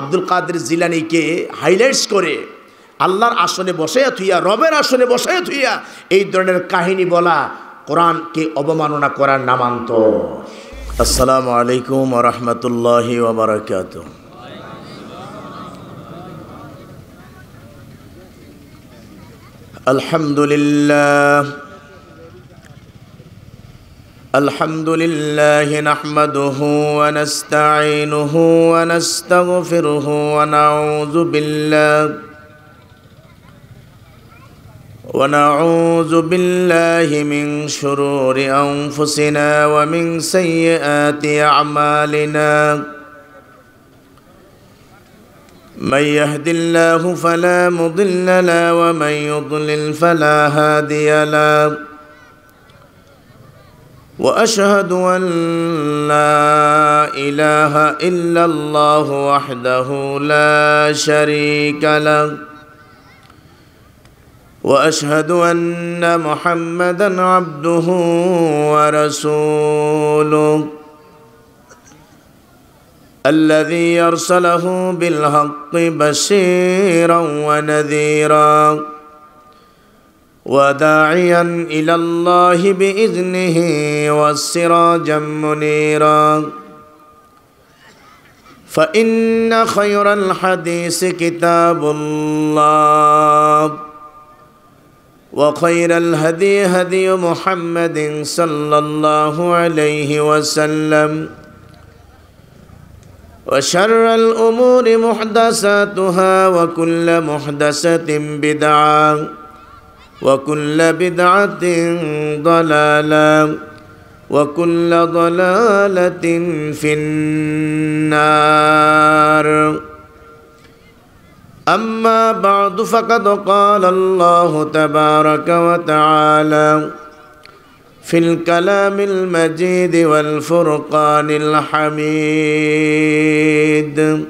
আব্দুল কাদের জিলানিকে highlights করে আল্লাহর আসনে বসাইয়া থুইয়া রবের আসনে বসাইয়া থুইয়া এই ধরনের কাহিনী বলা কোরআনকে অবমাননা করার নামান্ত আসসালামু আলাইকুম রহমতুল্লাহি ওবরাকাত আলহামদুলিল্লাহ الحمد لله نحمده ونستعينه ونستغفره ونعوذ بالله ونعوذ بالله من شرور أنفسنا ومن سيئات أعمالنا من يهد الله فلا مضل له ومن يضلل فلا هادي له واشهد ان لا اله الا الله وحده لا شريك له واشهد ان محمدا عبده ورسوله الذي ارسله بالحق بشيرا ونذيرا وداعيا الى الله باذنه والسراجا منيرا فان خير الحديث كتاب الله وخير الهدي هدي محمد صلى الله عليه وسلم وشر الامور محدثاتها وكل محدثه بدعه وكل بدعة ضلالة وكل ضلالة في النار أما بعد فقد قال الله تبارك وتعالى في الكلام المجيد والفرقان الحميد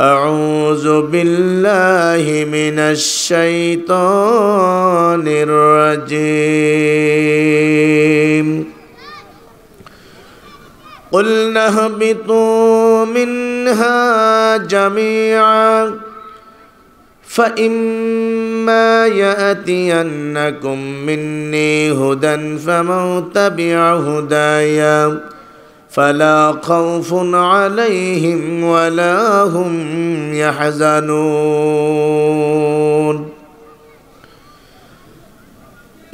أعوذ بالله من الشيطان الرجيم قلنا اهبطوا منها جميعا فإما يأتينكم مني هدى فمن تبع هدايا فلا خوف عليهم ولا هم يحزنون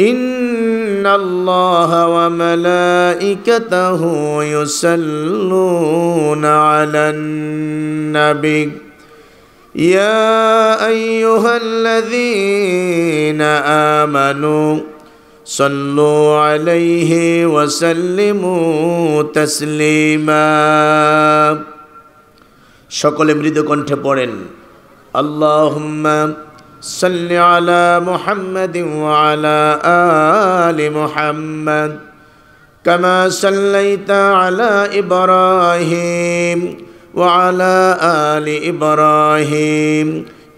ان الله وملائكته يصلون على النبي يا ايها الذين امنوا صلوا عليه وسلموا تسليما সকলে মৃদু কণ্ঠে পড়েন আল্লাহুম্মা সাল্লি আলা মুহাম্মাদিন ওয়া আলা আলি মুহাম্মাদ কামা সাল্লাইতা আলা ইব্রাহিম ওয়া আলা আলি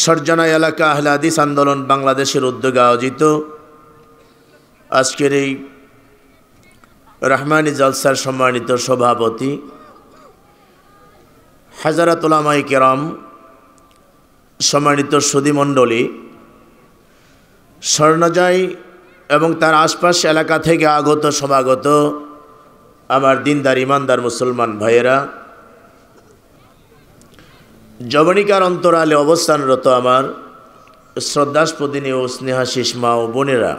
সর্জনা এলাকা আহলাদিস আন্দোলন বাংলাদেশের উদ্যোগে আয়োজিত আজকের এই রহমানি জলসার সম্মানিত সভাপতি হাজারাতুলামাই কেরাম সম্মানিত সুদীমণ্ডলী স্বর্ণজয় এবং তার আশপাশ এলাকা থেকে আগত সমাগত আমার দিনদার ইমানদার মুসলমান ভাইয়েরা জবনিকার অন্তরালে অবস্থানরত আমার শ্রদ্ধাস্পদিনী ও স্নেহাশিস মা ও বোনেরা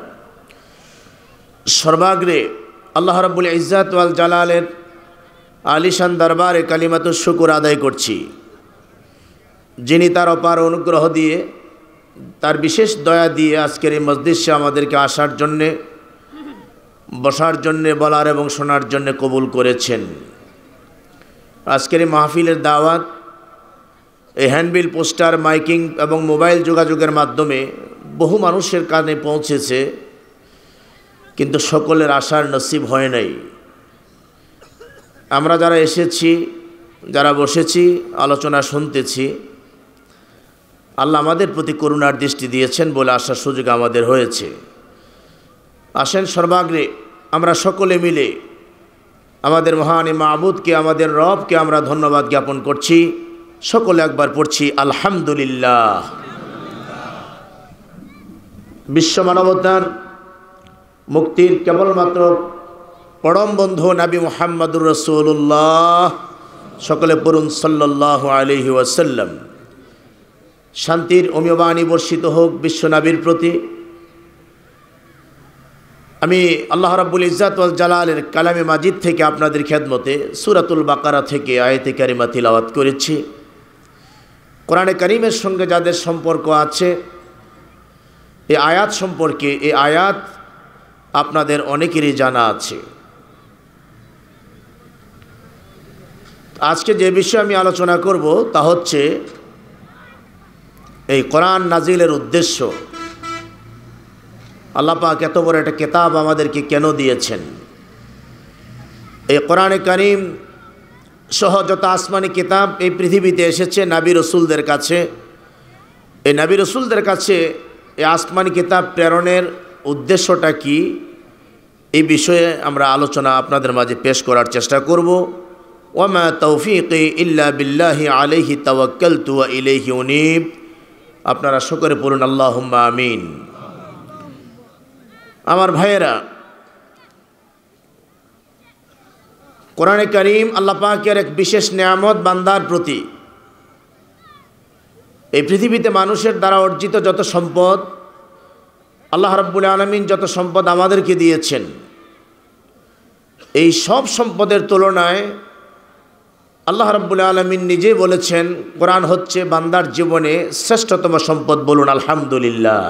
সর্বাগ্রে আল্লাহ রাবুল ইজাত ওয়াল জালালের আলিশান দরবারে কালিমাত শুকুর আদায় করছি যিনি তার অপার অনুগ্রহ দিয়ে তার বিশেষ দয়া দিয়ে আজকের এই মসজিদে আমাদেরকে আসার জন্যে বসার জন্যে বলার এবং শোনার জন্যে কবুল করেছেন আজকের এই মাহফিলের দাওয়াত এই হ্যান্ডবিল পোস্টার মাইকিং এবং মোবাইল যোগাযোগের মাধ্যমে বহু মানুষের কানে পৌঁছেছে কিন্তু সকলের আশার নসিব হয় নাই আমরা যারা এসেছি যারা বসেছি আলোচনা শুনতেছি আল্লাহ আমাদের প্রতি করুণার দৃষ্টি দিয়েছেন বলে আসার সুযোগ আমাদের হয়েছে আসেন সর্বাগ্রে আমরা সকলে মিলে আমাদের মহান মাহবুদকে আমাদের রবকে আমরা ধন্যবাদ জ্ঞাপন করছি সকলে একবার পড়ছি আলহামদুলিল্লাহ বিশ্ব মানবতার মুক্তির কেবলমাত্র পরম বন্ধু নাবি মোহাম্মদুর রসুল্লাহ সকলে পড়ুন সাল্লাহ আলহি ওয়াসাল্লাম শান্তির অমিবাণী বর্ষিত হোক বিশ্ব নাবির প্রতি আমি আল্লাহ রাবুল ইজাত জালালের কালামে মাজিদ থেকে আপনাদের খেদমতে সুরাতুল বাকারা থেকে আয়তে কারিমা তিলাওয়াত করেছি কোরআনে করিমের সঙ্গে যাদের সম্পর্ক আছে এই আয়াত সম্পর্কে এই আয়াত আপনাদের অনেকেরই জানা আছে আজকে যে বিষয়ে আমি আলোচনা করব তা হচ্ছে এই কোরআন নাজিলের উদ্দেশ্য আল্লাপাক এত বড় একটা কেতাব আমাদেরকে কেন দিয়েছেন এই কোরআনে করিম সহ যত আসমানি কিতাব এই পৃথিবীতে এসেছে নাবি রসুলদের কাছে এই নাবি রসুলদের কাছে এই আসমানি কিতাব প্রেরণের উদ্দেশ্যটা কি এই বিষয়ে আমরা আলোচনা আপনাদের মাঝে পেশ করার চেষ্টা করব ওমা তৌফিক ইল্লা বিল্লাহি আলহি তাওয়াক্কাল তুয়া ইলেহি উনিব আপনারা সকরে পড়ুন আল্লাহ আমিন আমার ভাইয়েরা কোরআনে করিম আল্লাহ পাকের এক বিশেষ নিয়ামত বান্দার প্রতি এই পৃথিবীতে মানুষের দ্বারা অর্জিত যত সম্পদ আল্লাহ রব্বুল আলমিন যত সম্পদ আমাদেরকে দিয়েছেন এই সব সম্পদের তুলনায় আল্লাহ রব্বুল আলমিন নিজে বলেছেন কোরআন হচ্ছে বান্দার জীবনে শ্রেষ্ঠতম সম্পদ বলুন আলহামদুলিল্লাহ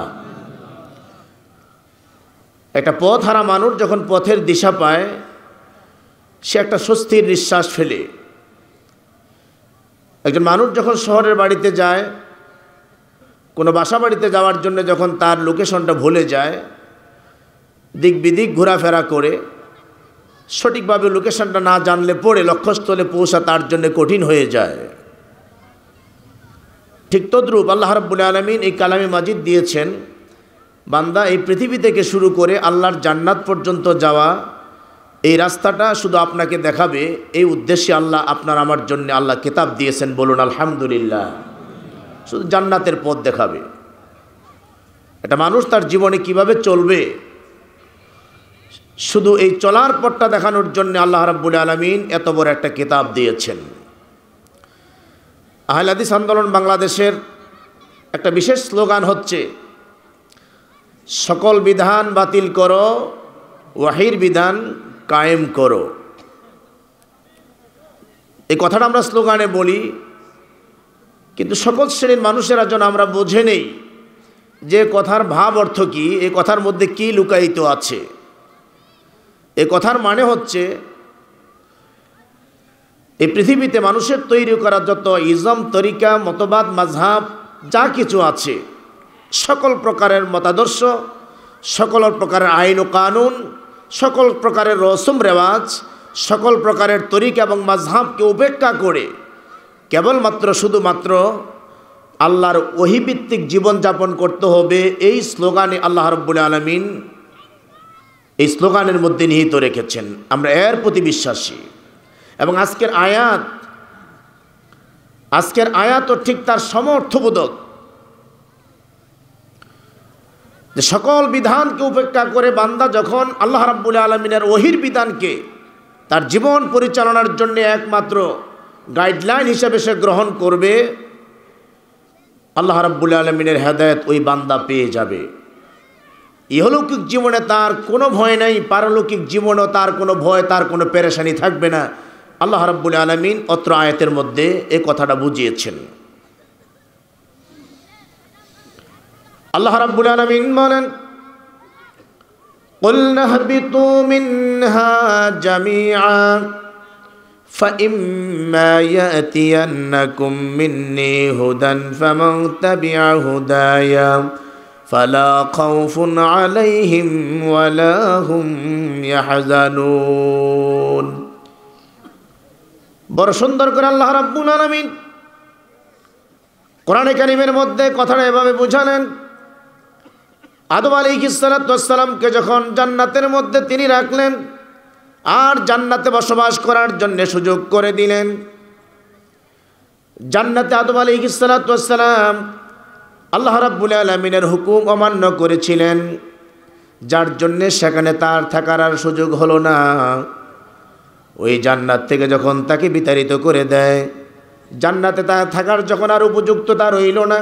একটা পথ হারা মানুষ যখন পথের দিশা পায় সে একটা স্বস্তির নিঃশ্বাস ফেলে একজন মানুষ যখন শহরের বাড়িতে যায় কোনো বাসা বাড়িতে যাওয়ার জন্য যখন তার লোকেশনটা ভুলে যায় দিক বিদিক ঘোরাফেরা করে সঠিকভাবে লোকেশনটা না জানলে পড়ে লক্ষ্যস্থলে পৌঁছা তার জন্য কঠিন হয়ে যায় ঠিক তদ্রুপ আল্লাহ রব্বুল আলমিন এই কালামী মাজিদ দিয়েছেন বান্দা এই পৃথিবী থেকে শুরু করে আল্লাহর জান্নাত পর্যন্ত যাওয়া এই রাস্তাটা শুধু আপনাকে দেখাবে এই উদ্দেশ্যে আল্লাহ আপনার আমার জন্য আল্লাহ কেতাব দিয়েছেন বলুন আলহামদুলিল্লাহ শুধু জান্নাতের পথ দেখাবে একটা মানুষ তার জীবনে কিভাবে চলবে শুধু এই চলার পথটা দেখানোর জন্য আল্লাহ রাব্বুল আলমিন এত বড় একটা কেতাব দিয়েছেন আহলাদিস আন্দোলন বাংলাদেশের একটা বিশেষ স্লোগান হচ্ছে সকল বিধান বাতিল করো ওয়াহির বিধান কায়েম করো এই কথাটা আমরা স্লোগানে বলি কিন্তু সকল শ্রেণীর মানুষেরা যেন আমরা বোঝে নেই যে কথার ভাব অর্থ কী এ কথার মধ্যে কি লুকায়িত আছে এ কথার মানে হচ্ছে এই পৃথিবীতে মানুষের তৈরি করা যত ইজম তরিকা মতবাদ মাঝহাব যা কিছু আছে সকল প্রকারের মতাদর্শ সকল প্রকারের আইন ও কানুন সকল প্রকারের রসম রেওয়াজ সকল প্রকারের তরিকা এবং মাঝহাবকে উপেক্ষা করে কেবলমাত্র শুধুমাত্র আল্লাহর ওহিভিত্তিক জীবনযাপন করতে হবে এই স্লোগানে আল্লাহ রব্বুল আলমিন এই স্লোগানের মধ্যে নিহিত রেখেছেন আমরা এর প্রতি বিশ্বাসী এবং আজকের আয়াত আজকের আয়াতও ঠিক তার সমর্থবোধক যে সকল বিধানকে উপেক্ষা করে বান্দা যখন আল্লাহ রাব্বুল আলমিনের ওহির বিধানকে তার জীবন পরিচালনার জন্য একমাত্র গাইডলাইন হিসেবে সে গ্রহণ করবে আল্লাহ রাব্বুল আলমিনের হেদায়ত ওই বান্দা পেয়ে যাবে ইহলৌকিক জীবনে তার কোনো ভয় নেই পারলৌকিক জীবনেও তার কোনো ভয় তার কোনো পেরেশানি থাকবে না আল্লাহ রাব্বুল আলমিন অত্র আয়াতের মধ্যে এ কথাটা বুঝিয়েছেন আল্লাহ রাব্বুল আলামিন বলেন قلنا اهبطوا منها جميعا فإما يأتينكم مني هدى فمن تبع هدايا فلا خوف عليهم ولا هم يحزنون বড় সুন্দর করে আল্লাহ রাব্বুল আলামিন কোরআনে কারিমের মধ্যে কথাটা এভাবে বুঝালেন আদম আলী ইসালাতামকে যখন জান্নাতের মধ্যে তিনি রাখলেন আর জান্নাতে বসবাস করার জন্য সুযোগ করে দিলেন জান্নাতে আদম আলী ইসালাতাম আল্লাহ রাব্বুল আলমিনের হুকুম অমান্য করেছিলেন যার জন্যে সেখানে তার থাকার আর সুযোগ হলো না ওই জান্নাত থেকে যখন তাকে বিতাড়িত করে দেয় জান্নাতে তার থাকার যখন আর উপযুক্ত তার রইল না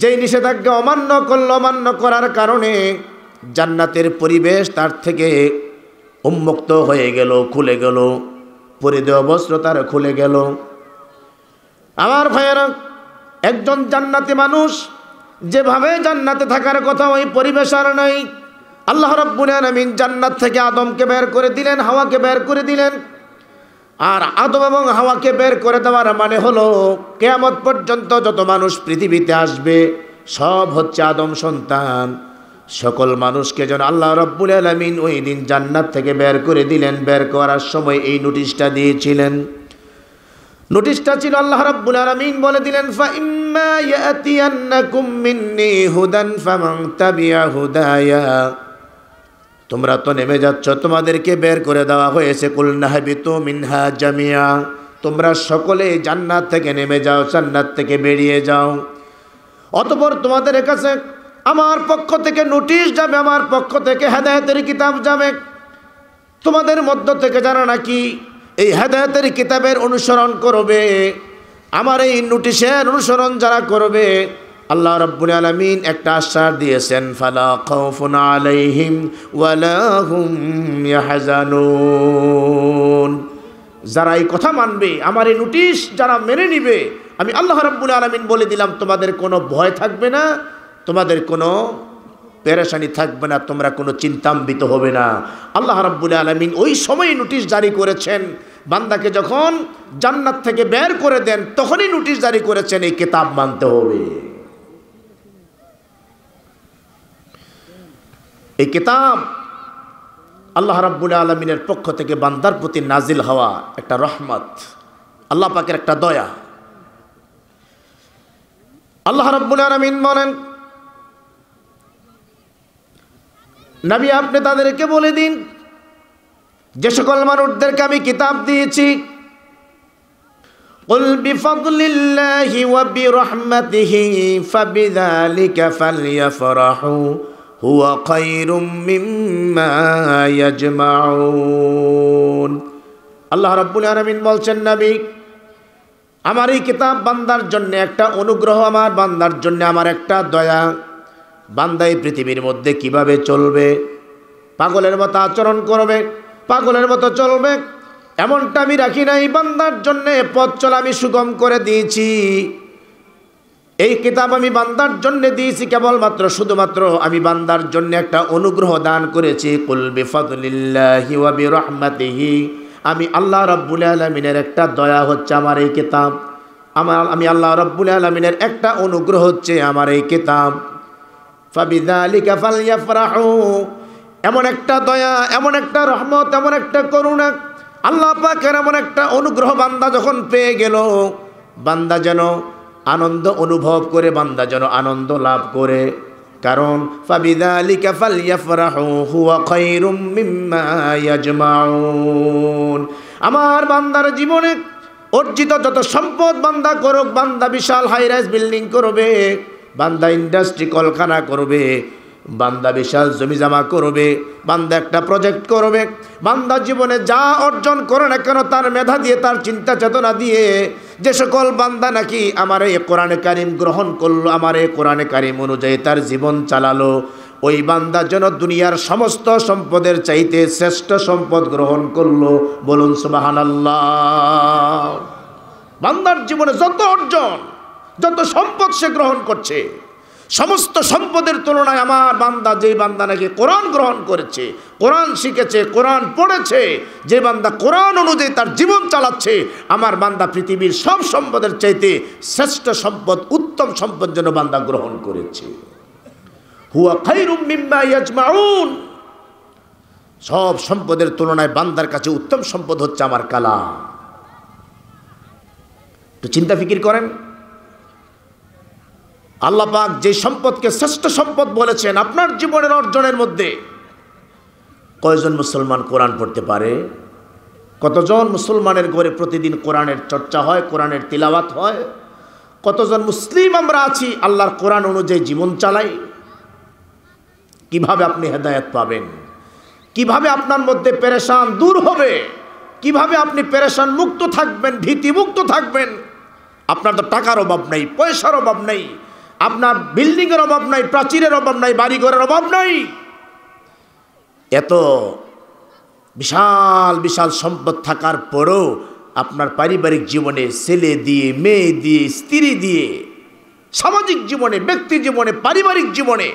যেই নিষেধাজ্ঞা অমান্য করল অমান্য করার কারণে জান্নাতের পরিবেশ তার থেকে উন্মুক্ত হয়ে গেল খুলে গেল পরিদেহ বস্ত্র তার খুলে গেল আমার ভাইয়ের একজন জান্নাতি মানুষ যেভাবে জান্নাতে থাকার কথা ওই পরিবেশ আর নাই আল্লাহ রব্বুল আলমিন জান্নাত থেকে আদমকে বের করে দিলেন হাওয়াকে বের করে দিলেন আর আদম এবং হাওয়াকে বের করে দেওয়ার মানে হলো কেয়ামত পর্যন্ত যত মানুষ পৃথিবীতে আসবে সব হচ্ছে আদম সন্তান সকল মানুষকে যেন আল্লাহ রব্বুল আলমিন ওই দিন জান্নাত থেকে বের করে দিলেন বের করার সময় এই নোটিশটা দিয়েছিলেন নোটিশটা ছিল আল্লাহ রব্বুল আলমিন বলে দিলেন ফা ইম্মা ইয়াতিয়ান্নাকুম মিন্নি হুদান ফামান তাবিয়া হুদায়া তোমরা তো নেমে যাচ্ছ তোমাদেরকে বের করে দেওয়া হয়েছে তো মিনহা জামিয়া তোমরা সকলে জান্নাত থেকে নেমে যাও জান্নাত থেকে বেরিয়ে যাও অতপর তোমাদের কাছে আমার পক্ষ থেকে নোটিশ যাবে আমার পক্ষ থেকে হেদায়তের কিতাব যাবে তোমাদের মধ্য থেকে যারা নাকি এই হেদায়তের কিতাবের অনুসরণ করবে আমার এই নোটিশের অনুসরণ যারা করবে আল্লাহ রব্বুল আলামিন একটা আশ্বাস দিয়েছেন ফালা খাউফুন আলাইহিম ওয়ালা যারা এই কথা মানবে আমার এই নোটিশ যারা মেনে নিবে আমি আল্লাহ রব্বুল আলমিন বলে দিলাম তোমাদের কোনো ভয় থাকবে না তোমাদের কোনো পেরেশানি থাকবে না তোমরা কোনো চিন্তাম্বিত হবে না আল্লাহ রব্বুল আলমিন ওই সময় নোটিশ জারি করেছেন বান্দাকে যখন জান্নাত থেকে বের করে দেন তখনই নোটিশ জারি করেছেন এই কেতাব মানতে হবে এই কিতাব আল্লাহ রাব্বুল আলমিনের পক্ষ থেকে বান্দার প্রতি নাজিল হওয়া একটা রহমত আল্লাহ পাকের একটা দয়া আল্লাহ রাব্বুল আলমিন বলেন নবী আপনি তাদেরকে বলে দিন যে সকল মানুষদেরকে আমি কিতাব দিয়েছি قل بفضل الله وبرحمته فبذلك فليفرحوا হুয়া খায়রুম মিম্মা ইয়াজমাউন আল্লাহ রাব্বুল আলামিন বলছেন নবী আমার এই কিতাব বান্দার জন্য একটা অনুগ্রহ আমার বান্দার জন্য আমার একটা দয়া বান্দা এই পৃথিবীর মধ্যে কিভাবে চলবে পাগলের মতো আচরণ করবে পাগলের মতো চলবে এমনটা আমি রাখি নাই বান্দার জন্যে পথ চলা আমি সুগম করে দিয়েছি এই কিতাব আমি বান্দার জন্য দিয়েছি কেবলমাত্র শুধুমাত্র আমি বান্দার জন্য একটা অনুগ্রহ দান করেছি কুলবি ফদুলিল্লাহি রহমাতিহি আমি আল্লাহ রব্বুল আলমিনের একটা দয়া হচ্ছে আমার এই কিতাব আমার আমি আল্লাহ রব্বুল আলমিনের একটা অনুগ্রহ হচ্ছে আমার এই কিতাব ফাবিদালিকা ফালিয়াফরাহু এমন একটা দয়া এমন একটা রহমত এমন একটা করুণা আল্লাহ পাকের এমন একটা অনুগ্রহ বান্দা যখন পেয়ে গেল বান্দা যেন আনন্দ অনুভব করে বান্দা যেন আনন্দ লাভ করে কারণ আমার বান্দার জীবনে অর্জিত যত সম্পদ বান্দা করুক বান্দা বিশাল হাইরাইজ বিল্ডিং করবে বান্দা ইন্ডাস্ট্রি কলকানা করবে বান্দা বিশাল জমি জমা করবে বান্দা একটা প্রজেক্ট করবে বান্দা জীবনে যা অর্জন করে না কেন তার মেধা দিয়ে তার চিন্তা চেতনা দিয়ে যে সকল বান্দা নাকি আমার এ কোরআনে কারিম গ্রহণ করলো আমার এই কোরআনে কারিম অনুযায়ী তার জীবন চালালো ওই বান্দা যেন দুনিয়ার সমস্ত সম্পদের চাইতে শ্রেষ্ঠ সম্পদ গ্রহণ করলো বলুন সুবাহান বান্দার জীবনে যত অর্জন যত সম্পদ সে গ্রহণ করছে সমস্ত সম্পদের তুলনায় আমার বান্দা যে বান্দা নাকি কোরআন গ্রহণ করেছে কোরআন শিখেছে কোরআন পড়েছে যে বান্দা কোরআন অনুযায়ী তার জীবন চালাচ্ছে আমার বান্দা পৃথিবীর সব সম্পদের চাইতে শ্রেষ্ঠ সম্পদ উত্তম সম্পদ যেন বান্দা গ্রহণ করেছে হুয়া খাইরুম মিম্মা ইয়াজমাউন সব সম্পদের তুলনায় বান্দার কাছে উত্তম সম্পদ হচ্ছে আমার কালাম তো চিন্তা ফিকির করেন আল্লাহ পাক যে সম্পদকে শ্রেষ্ঠ সম্পদ বলেছেন আপনার জীবনের অর্জনের মধ্যে কয়জন মুসলমান কোরআন পড়তে পারে কতজন মুসলমানের ঘরে প্রতিদিন কোরআনের চর্চা হয় কোরআনের তিলাওয়াত হয় কতজন মুসলিম আমরা আছি আল্লাহর কোরআন অনুযায়ী জীবন চালাই কিভাবে আপনি হেদায়ত পাবেন কিভাবে আপনার মধ্যে পেরেশান দূর হবে কিভাবে আপনি পেরেশান মুক্ত থাকবেন ভীতিমুক্ত থাকবেন আপনার তো টাকার অভাব নেই পয়সার অভাব নেই আপনার বিল্ডিংয়ের অভাব নাই প্রাচীরের অভাব নাই বাড়ি ঘরের অভাব নাই এত বিশাল বিশাল সম্পদ থাকার পরেও আপনার পারিবারিক জীবনে ছেলে দিয়ে মেয়ে দিয়ে স্ত্রী দিয়ে সামাজিক জীবনে ব্যক্তি জীবনে পারিবারিক জীবনে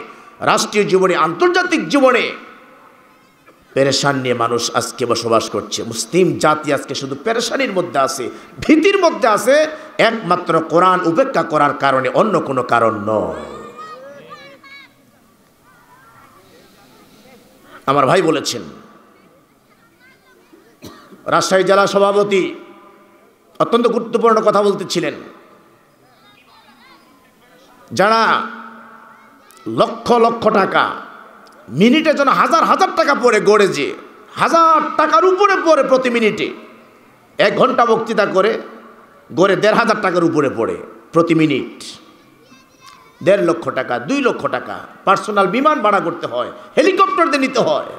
রাষ্ট্রীয় জীবনে আন্তর্জাতিক জীবনে পেরেশান নিয়ে মানুষ আজকে বসবাস করছে মুসলিম জাতি আজকে শুধু পেরেশানির মধ্যে আছে ভীতির মধ্যে আছে একমাত্র কোরআন উপেক্ষা করার কারণে অন্য কোনো কারণ নয় আমার ভাই বলেছেন রাজশাহী জেলা সভাপতি অত্যন্ত গুরুত্বপূর্ণ কথা বলতেছিলেন যারা লক্ষ লক্ষ টাকা মিনিটে যেন হাজার হাজার টাকা পড়ে গড়ে যে হাজার টাকার উপরে পড়ে প্রতি মিনিটে এক ঘন্টা বক্তৃতা করে গড়ে দেড় হাজার টাকার উপরে পড়ে প্রতি মিনিট দেড় লক্ষ টাকা দুই লক্ষ টাকা পার্সোনাল বিমান ভাড়া করতে হয় হেলিকপ্টার দিয়ে নিতে হয়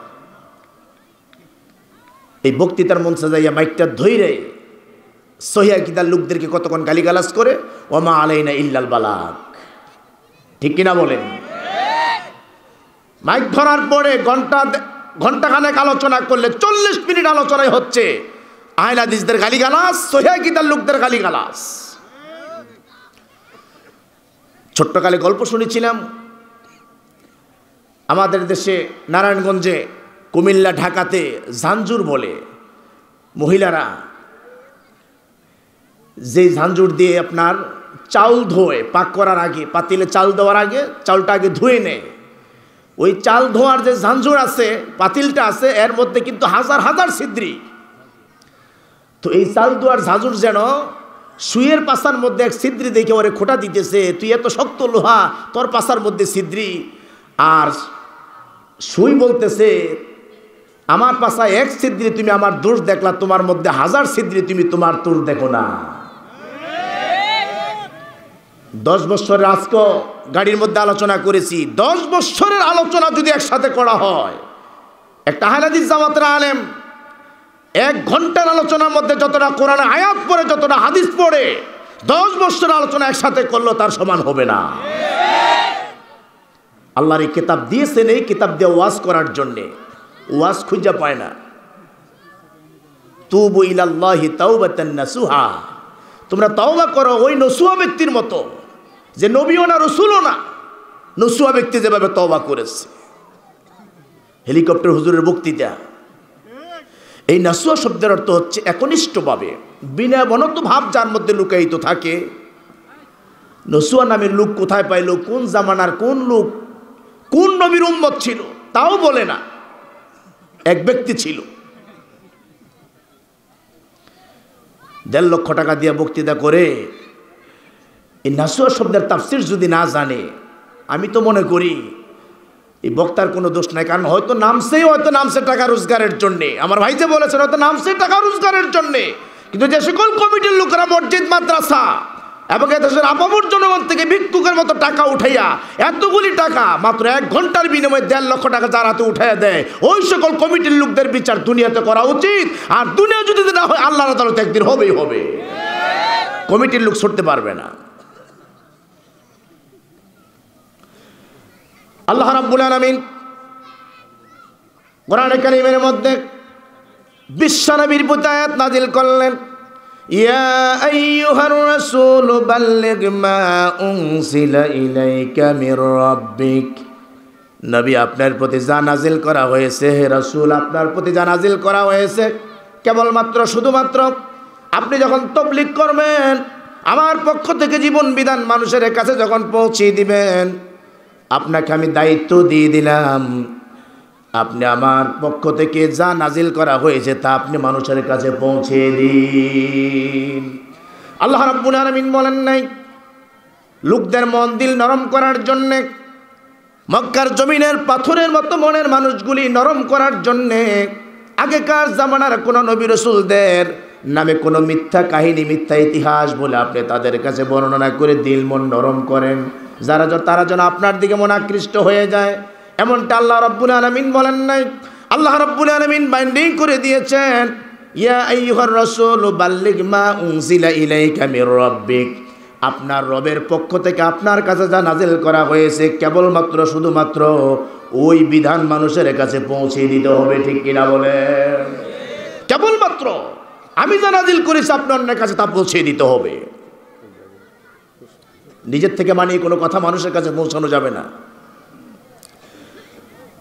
এই বক্তৃতার মঞ্চে যাইয়া মাইকটা ধৈরে সহিয়া কিদার লোকদেরকে কতক্ষণ গালিগালাজ করে ওমা আলাইনা ইল্লাল বালাক ঠিক কিনা বলেন মাইক ধরার পরে ঘন্টা ঘন্টাখানেক আলোচনা করলে চল্লিশ মিনিট আলোচনায় হচ্ছে আহলাদিসদের গালিগালাস সোহিয়া গীতার লোকদের গালিগালাস ছোট্টকালে গল্প শুনেছিলাম আমাদের দেশে নারায়ণগঞ্জে কুমিল্লা ঢাকাতে ঝাঞ্জুর বলে মহিলারা যে ঝাঞ্জুর দিয়ে আপনার চাউল ধোয় পাক করার আগে পাতিলে চাল দেওয়ার আগে চাউলটা আগে ধুয়ে নেয় ওই চাল ধোয়ার যে ঝাঞ্ঝুর আছে পাতিলটা আছে এর মধ্যে কিন্তু হাজার হাজার ছিদ্রি তো এই চাল ধোয়ার ঝাঁঝুর যেন সুয়ের পাশার মধ্যে এক ছিদ্রি দেখে ওরে খোটা দিতেছে তুই এত শক্ত লোহা তোর পাশার মধ্যে ছিদ্রি আর সুই বলতেছে আমার পাশায় এক ছিদ্রি তুমি আমার দোষ দেখলা তোমার মধ্যে হাজার ছিদ্রি তুমি তোমার তোর দেখো না দশ বছরের আজকে গাড়ির মধ্যে আলোচনা করেছি দশ বছরের আলোচনা যদি একসাথে করা হয় একটা হালাদিস জামাতের আলেম এক ঘন্টার আলোচনার মধ্যে যতটা কোরআন আয়াত পড়ে যতটা হাদিস পড়ে দশ বছর আলোচনা একসাথে করলো তার সমান হবে না আল্লাহর এই কিতাব দিয়েছেন এই কিতাব দিয়ে ওয়াজ করার জন্যে ওয়াজ খুঁজে পায় না তুবু ইলাল্লাহি তাওবাতান নাসুহা তোমরা তাও করো ওই নসুয়া ব্যক্তির মতো যে নবীও না রসুলও না নসুয়া ব্যক্তি যেভাবে তবা করেছে হেলিকপ্টার হুজুরের বক্তৃতা এই নাসুয়া শব্দের অর্থ হচ্ছে একনিষ্ঠভাবে বিনা বনত ভাব যার মধ্যে লুকায়িত থাকে নসুয়া নামের লোক কোথায় পাইল কোন জামানার কোন লোক কোন নবীর উন্মত ছিল তাও বলে না এক ব্যক্তি ছিল দেড় লক্ষ টাকা দিয়ে বক্তৃতা করে এই নাসুয়া শব্দের তাফসির যদি না জানে আমি তো মনে করি এই বক্তার কোনো দোষ নাই কারণ হয়তো নামসেই হয়তো নামসে টাকা রোজগারের জন্যে আমার ভাই যে বলেছেন হয়তো নামসে টাকা রোজগারের জন্যে কিন্তু যে সকল কমিটির লোকেরা মসজিদ মাদ্রাসা এবং এদেশের আপামর জনগণ থেকে ভিক্ষুকের মতো টাকা উঠাইয়া এতগুলি টাকা মাত্র এক ঘন্টার বিনিময়ে দেড় লক্ষ টাকা যার হাতে উঠাইয়া দেয় ওই সকল কমিটির লোকদের বিচার দুনিয়াতে করা উচিত আর দুনিয়া যদি না হয় আল্লাহ আদালত একদিন হবেই হবে কমিটির লোক ছুটতে পারবে না আল্লাহ রাব্বুল আলমিন কোরআন করিমের মধ্যে বিশ্ব বিশ্বনবীর পুতায়াত নাজিল করলেন ইয়া আইয়ুহার রাসূল বাল্লিগ মা উনসিলা ইলাইকা মির রাব্বিক নবী আপনার প্রতি যা নাজিল করা হয়েছে হে রাসূল আপনার প্রতি যা নাজিল করা হয়েছে কেবলমাত্র শুধুমাত্র আপনি যখন তবলিক করবেন আমার পক্ষ থেকে জীবন বিধান মানুষের কাছে যখন পৌঁছে দিবেন আপনাকে আমি দায়িত্ব দিয়ে দিলাম আপনি আমার পক্ষ থেকে যা নাজিল করা হয়েছে তা আপনি মানুষের কাছে পৌঁছে দিন আল্লাহ রাব্বুল আলমিন বলেন নাই লোকদের মন দিল নরম করার জন্যে মক্কার জমিনের পাথরের মতো মনের মানুষগুলি নরম করার জন্যে আগেকার জামানার কোনো নবী রসুলদের নামে কোনো মিথ্যা কাহিনী মিথ্যা ইতিহাস বলে আপনি তাদের কাছে বর্ণনা করে দিল মন নরম করেন যারা তারা যেন আপনার দিকে মন আকৃষ্ট হয়ে যায় এমনটা আল্লাহ রব্বুল আলমিন বলেন নাই আল্লাহ রব্বুল আলমিন বাইন্ডিং করে দিয়েছেন ইয়া মা আপনার রবের পক্ষ থেকে আপনার কাছে যা নাজিল করা হয়েছে কেবলমাত্র শুধুমাত্র ওই বিধান মানুষের কাছে পৌঁছে দিতে হবে ঠিক কিনা বলে কেবলমাত্র আমি যা নাজিল করেছি আপনার কাছে তা পৌঁছে দিতে হবে নিজের থেকে মানিয়ে কোনো কথা মানুষের কাছে পৌঁছানো যাবে না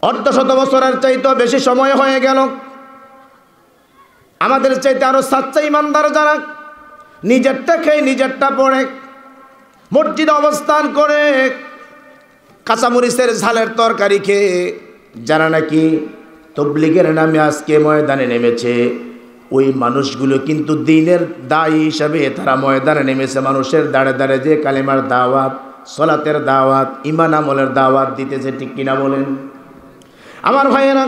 অর্ধশত বছরের চাইতে বেশি সময় হয়ে গেল আমাদের চাইতে আরো সাচ্চা ইমানদার যারা নিজেরটা খেয়ে নিজেরটা পড়ে মসজিদ অবস্থান করে কাঁচামরিচের ঝালের তরকারি খেয়ে যারা নাকি তবলিগের নামে আজকে ময়দানে নেমেছে ওই মানুষগুলো কিন্তু দিনের দায় হিসাবে তারা ময়দানে নেমেছে মানুষের দাঁড়ে দাঁড়ে যে কালেমার দাওয়াত সলাতের দাওয়াত ইমান আমলের দাওয়াত দিতেছে ঠিক কিনা বলেন আমার ভাইয়েরা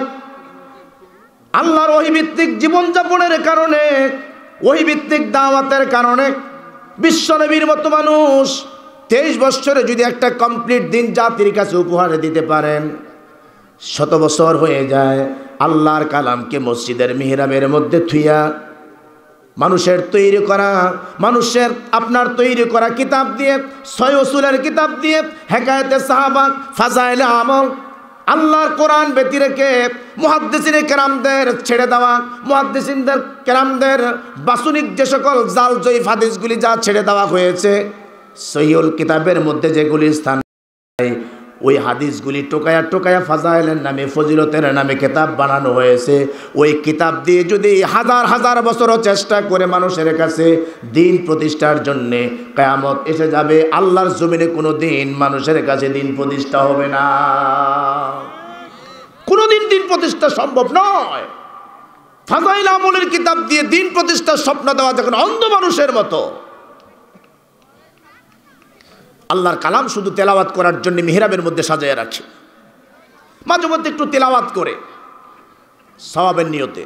আল্লাহর ওহিভিত্তিক জীবনযাপনের কারণে ওহিভিত্তিক দাওয়াতের কারণে বিশ্বনবীর মতো মানুষ তেইশ বছরে যদি একটা কমপ্লিট দিন জাতির কাছে উপহার দিতে পারেন শত বছর হয়ে যায় আল্লাহর কালামকে মসজিদের মেহরাবের মধ্যে থুইয়া মানুষের তৈরি করা মানুষের আপনার তৈরি করা কিতাব দিয়ে ছয় কিতাব দিয়ে হেকায়তে সাহাবাক ফাজাইল আমল আল্লাহর কোরআন ব্যতী রেখে মহাদ্দেশিন কেরামদের ছেড়ে দেওয়া মহাদ্দেশিনদের কেরামদের বাসনিক যে সকল জাল জয়ী ফাদিসগুলি যা ছেড়ে দেওয়া হয়েছে সহিউল কিতাবের মধ্যে যেগুলি স্থান ওই হাদিসগুলি টোকায়া টোকায়া ফাজাইলের নামে ফজিলতের নামে কিতাব বানানো হয়েছে ওই কিতাব দিয়ে যদি হাজার হাজার বছরও চেষ্টা করে মানুষের কাছে দিন প্রতিষ্ঠার জন্যে কেয়ামত এসে যাবে আল্লাহর জমিনে কোনো দিন মানুষের কাছে দিন প্রতিষ্ঠা হবে না দিন দিন প্রতিষ্ঠা সম্ভব নয় ফাজাইল আমলের কিতাব দিয়ে দিন প্রতিষ্ঠার স্বপ্ন দেওয়া যখন অন্ধ মানুষের মতো আল্লাহর কালাম শুধু তেলাওয়াত করার জন্য মেহরাবের মধ্যে সাজাইয়া রাখি মাঝে মধ্যে একটু তেলাওয়াত করে সবাবের নিয়তে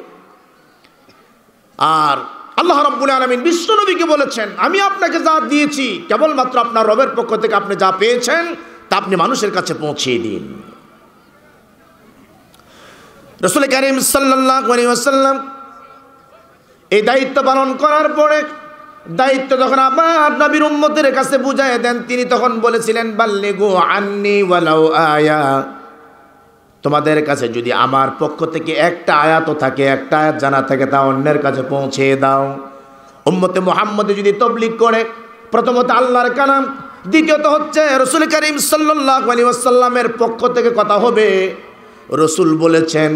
আর আল্লাহ রব্বুল আলমিন বিশ্বনবীকে বলেছেন আমি আপনাকে যা দিয়েছি কেবলমাত্র আপনার রবের পক্ষ থেকে আপনি যা পেয়েছেন তা আপনি মানুষের কাছে পৌঁছিয়ে দিন রসুল করিম সাল্লাহ এই দায়িত্ব পালন করার পরে দায়িত্ব যখন আবার নবীর উম্মতের কাছে বুঝায় দেন তিনি তখন বলেছিলেন বাল্লে গো আন্নি ওয়ালাও আয়া তোমাদের কাছে যদি আমার পক্ষ থেকে একটা আয়াতও থাকে একটা আয়াত জানা থাকে তা অন্যের কাছে পৌঁছে দাও উম্মতে মোহাম্মদে যদি তবলিক করে প্রথমত আল্লাহর কালাম দ্বিতীয়ত হচ্ছে রসুল করিম সাল্লাহ আলী ওয়াসাল্লামের পক্ষ থেকে কথা হবে রসুল বলেছেন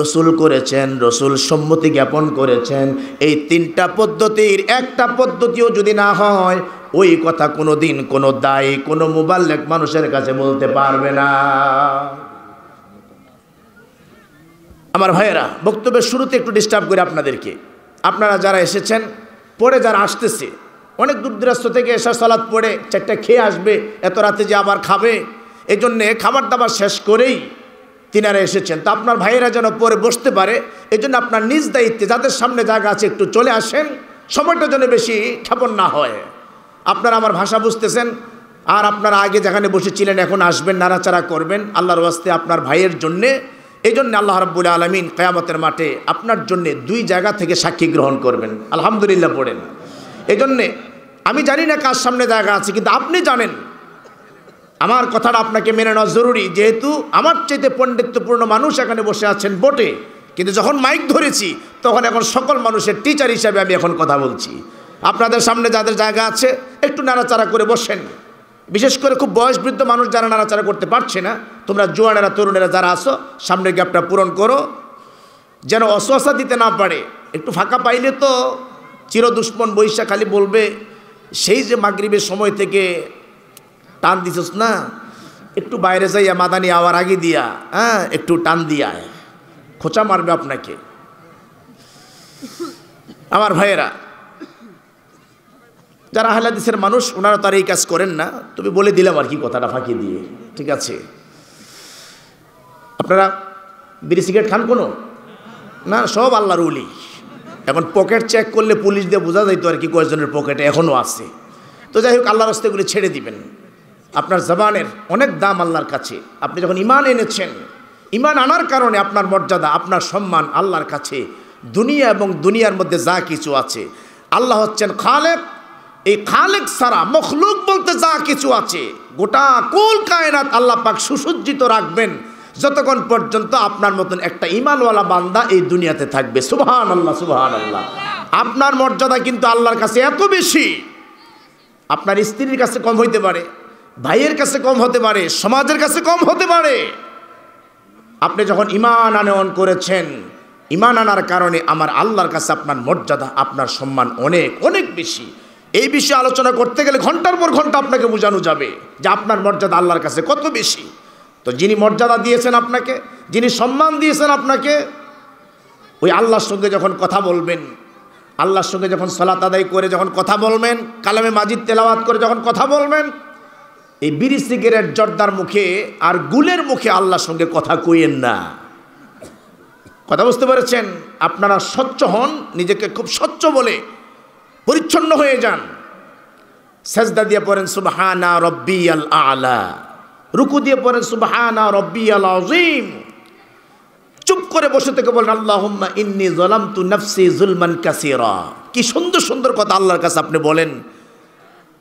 রসুল করেছেন রসুল সম্মতি জ্ঞাপন করেছেন এই তিনটা পদ্ধতির একটা পদ্ধতিও যদি না হয় ওই কথা কোনো দিন কোনো দায়ী কোনো মোবাইল মানুষের কাছে বলতে পারবে না আমার ভাইয়েরা বক্তব্যের শুরুতে একটু ডিস্টার্ব করি আপনাদেরকে আপনারা যারা এসেছেন পরে যারা আসতেছে অনেক দূর দূরাস্ত থেকে এসা সালাদ পড়ে চারটা খেয়ে আসবে এত রাতে যে আবার খাবে এজন্যে খাবার দাবার শেষ করেই তিনারা এসেছেন তো আপনার ভাইয়েরা যেন পরে বসতে পারে এজন্য আপনার নিজ দায়িত্বে যাদের সামনে জায়গা আছে একটু চলে আসেন সময়টা যেন বেশি ক্ষেপণ না হয় আপনারা আমার ভাষা বুঝতেছেন আর আপনারা আগে যেখানে বসেছিলেন এখন আসবেন নাড়াচাড়া করবেন আল্লাহর ওয়াস্তে আপনার ভাইয়ের জন্যে এই জন্য আল্লাহ রব্বুল আলমিন কেয়ামতের মাঠে আপনার জন্য দুই জায়গা থেকে সাক্ষী গ্রহণ করবেন আলহামদুলিল্লাহ পড়েন এই জন্যে আমি জানি না কার সামনে জায়গা আছে কিন্তু আপনি জানেন আমার কথাটা আপনাকে মেনে নেওয়া জরুরি যেহেতু আমার চাইতে পণ্ডিত্যপূর্ণ মানুষ এখানে বসে আছেন বোটে কিন্তু যখন মাইক ধরেছি তখন এখন সকল মানুষের টিচার হিসাবে আমি এখন কথা বলছি আপনাদের সামনে যাদের জায়গা আছে একটু নাড়াচাড়া করে বসেন বিশেষ করে খুব বয়স বৃদ্ধ মানুষ যারা নাড়াচাড়া করতে পারছে না তোমরা জোয়ানেরা তরুণেরা যারা আসো সামনের গ্যাপটা পূরণ করো যেন অস্বস্থা দিতে না পারে একটু ফাঁকা পাইলে তো চিরদুশ্মন বৈশা খালি বলবে সেই যে মাগরীবের সময় থেকে টান দিছিস না একটু বাইরে যাইয়া মাদানি আওয়ার আগে দিয়া হ্যাঁ একটু টান দিয়া খোঁচা মারবে আপনাকে আমার ভাইয়েরা যারা আহলাদিসের মানুষ ওনারা তার এই কাজ করেন না তুমি বলে দিলাম আর কি কথাটা ফাঁকি দিয়ে ঠিক আছে আপনারা বিড়ি সিগারেট খান কোনো না সব আল্লাহর উলি এখন পকেট চেক করলে পুলিশ দিয়ে বোঝা যাইতো আর কি কয়েকজনের পকেটে এখনও আছে তো যাই হোক আল্লাহর রাস্তাগুলি ছেড়ে দিবেন আপনার জবানের অনেক দাম আল্লাহর কাছে আপনি যখন ইমান এনেছেন ইমান আনার কারণে আপনার মর্যাদা আপনার সম্মান আল্লাহর কাছে দুনিয়া এবং দুনিয়ার মধ্যে যা কিছু আছে আল্লাহ হচ্ছেন খালেক এই খালেক সারা মখলুক বলতে যা কিছু আছে গোটা কোল কায়নাত আল্লাহ পাক সুসজ্জিত রাখবেন যতক্ষণ পর্যন্ত আপনার মতন একটা ইমানওয়ালা বান্দা এই দুনিয়াতে থাকবে সুবাহান আল্লাহ সুবহান আল্লাহ আপনার মর্যাদা কিন্তু আল্লাহর কাছে এত বেশি আপনার স্ত্রীর কাছে কম হইতে পারে ভাইয়ের কাছে কম হতে পারে সমাজের কাছে কম হতে পারে আপনি যখন ইমান আনয়ন করেছেন ইমান আনার কারণে আমার আল্লাহর কাছে আপনার মর্যাদা আপনার সম্মান অনেক অনেক বেশি এই বিষয়ে আলোচনা করতে গেলে ঘন্টার পর ঘন্টা আপনাকে বোঝানো যাবে যে আপনার মর্যাদা আল্লাহর কাছে কত বেশি তো যিনি মর্যাদা দিয়েছেন আপনাকে যিনি সম্মান দিয়েছেন আপনাকে ওই আল্লাহর সঙ্গে যখন কথা বলবেন আল্লাহর সঙ্গে যখন সলাত আদায় করে যখন কথা বলবেন কালামে মাজিদ তেলাওয়াত করে যখন কথা বলবেন এই বিড়ি সিগারেট জর্দার মুখে আর গুলের মুখে আল্লাহর সঙ্গে কথা কইয়েন না কথা বুঝতে পেরেছেন আপনারা স্বচ্ছ হন নিজেকে খুব স্বচ্ছ বলে পরিচ্ছন্ন হয়ে যান সেজদা দিয়ে পড়েন সুবহানা রব্বি আল আলা রুকু দিয়ে পড়েন সুবহানা রব্বি আল আজিম চুপ করে বসে থেকে বলেন আল্লাহ ইন্নি জলাম তু নফসি জুলমান কাসিরা কি সুন্দর সুন্দর কথা আল্লাহর কাছে আপনি বলেন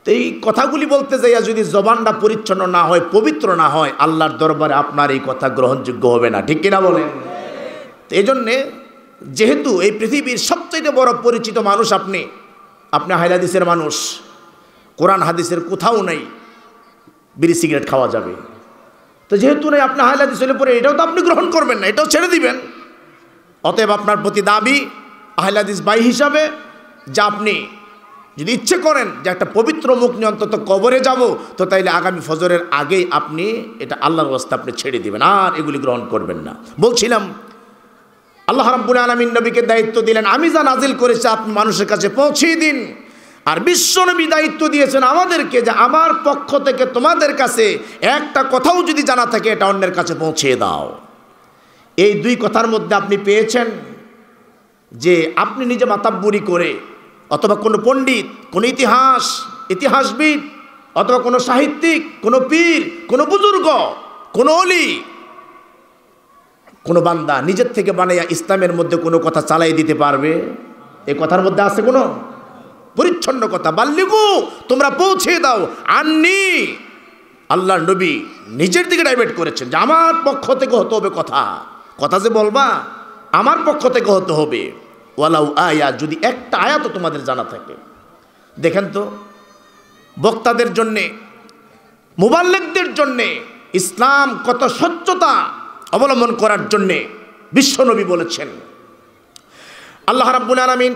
তো এই কথাগুলি বলতে যাইয়া যদি জবানটা পরিচ্ছন্ন না হয় পবিত্র না হয় আল্লাহর দরবারে আপনার এই কথা গ্রহণযোগ্য হবে না ঠিক কিনা বলেন তো এই জন্যে যেহেতু এই পৃথিবীর সবচেয়ে বড় পরিচিত মানুষ আপনি আপনি হাইলাদিসের মানুষ কোরআন হাদিসের কোথাও নেই বিড়ি সিগারেট খাওয়া যাবে তো যেহেতু নেই আপনি হাইলাদিস হলে পরে এটাও তো আপনি গ্রহণ করবেন না এটাও ছেড়ে দিবেন অতএব আপনার প্রতি দাবি আহলাদিস বাই হিসাবে যা আপনি যদি ইচ্ছে করেন যে একটা পবিত্র মুখ নিয়ে অন্তত কবরে যাব তো তাইলে আগামী ফজরের আগেই আপনি এটা আল্লাহর অবস্থা আপনি ছেড়ে দিবেন আর এগুলি গ্রহণ করবেন না বলছিলাম আল্লাহ রাব্বুল আলমিন নবীকে দায়িত্ব দিলেন আমি যা নাজিল করেছি আপনি মানুষের কাছে পৌঁছিয়ে দিন আর বিশ্বনবী দায়িত্ব দিয়েছেন আমাদেরকে যে আমার পক্ষ থেকে তোমাদের কাছে একটা কথাও যদি জানা থাকে এটা অন্যের কাছে পৌঁছিয়ে দাও এই দুই কথার মধ্যে আপনি পেয়েছেন যে আপনি নিজে মাতাব্বুরি করে অথবা কোনো পণ্ডিত কোনো ইতিহাস ইতিহাসবিদ অথবা কোনো সাহিত্যিক কোনো পীর কোনো বুজুর্গ কোনো অলি কোনো বান্দা নিজের থেকে বানাইয়া ইসলামের মধ্যে কোনো কথা চালাই দিতে পারবে এ কথার মধ্যে আছে কোনো পরিচ্ছন্ন কথা বাল্যিকু তোমরা পৌঁছে দাও আননি আল্লাহ নবী নিজের দিকে ডাইভার্ট করেছেন যে আমার পক্ষ থেকে হতে হবে কথা কথা যে বলবা আমার পক্ষ থেকে হতে হবে ওয়ালাউ আয়া যদি একটা আয়াত তোমাদের জানা থাকে দেখেন তো বক্তাদের জন্যে মোবাল্লেকদের জন্যে ইসলাম কত স্বচ্ছতা অবলম্বন করার জন্যে বিশ্বনবী বলেছেন আল্লাহ রাব্বুল আলমিন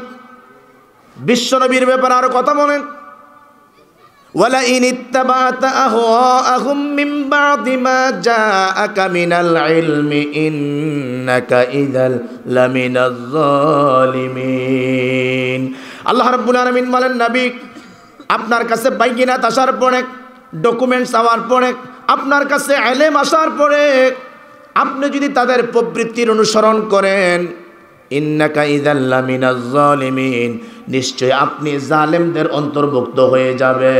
বিশ্বনবীর ব্যাপারে আরও কথা বলেন ولئن اتبعت أهواءهم من بعد ما جاءك من العلم إنك إذا لمن الظالمين আল্লাহ রাব্বুল আলামিন বলেন নবী আপনার কাছে বাইগিনাত আসার পরে ডকুমেন্টস আওয়ার পরে আপনার কাছে এলেম আসার পরে আপনি যদি তাদের প্রবৃত্তির অনুসরণ করেন ইন্নাকা ইদাল্লামিনাজ্জালিমিন নিশ্চয় আপনি জালেমদের অন্তর্ভুক্ত হয়ে যাবে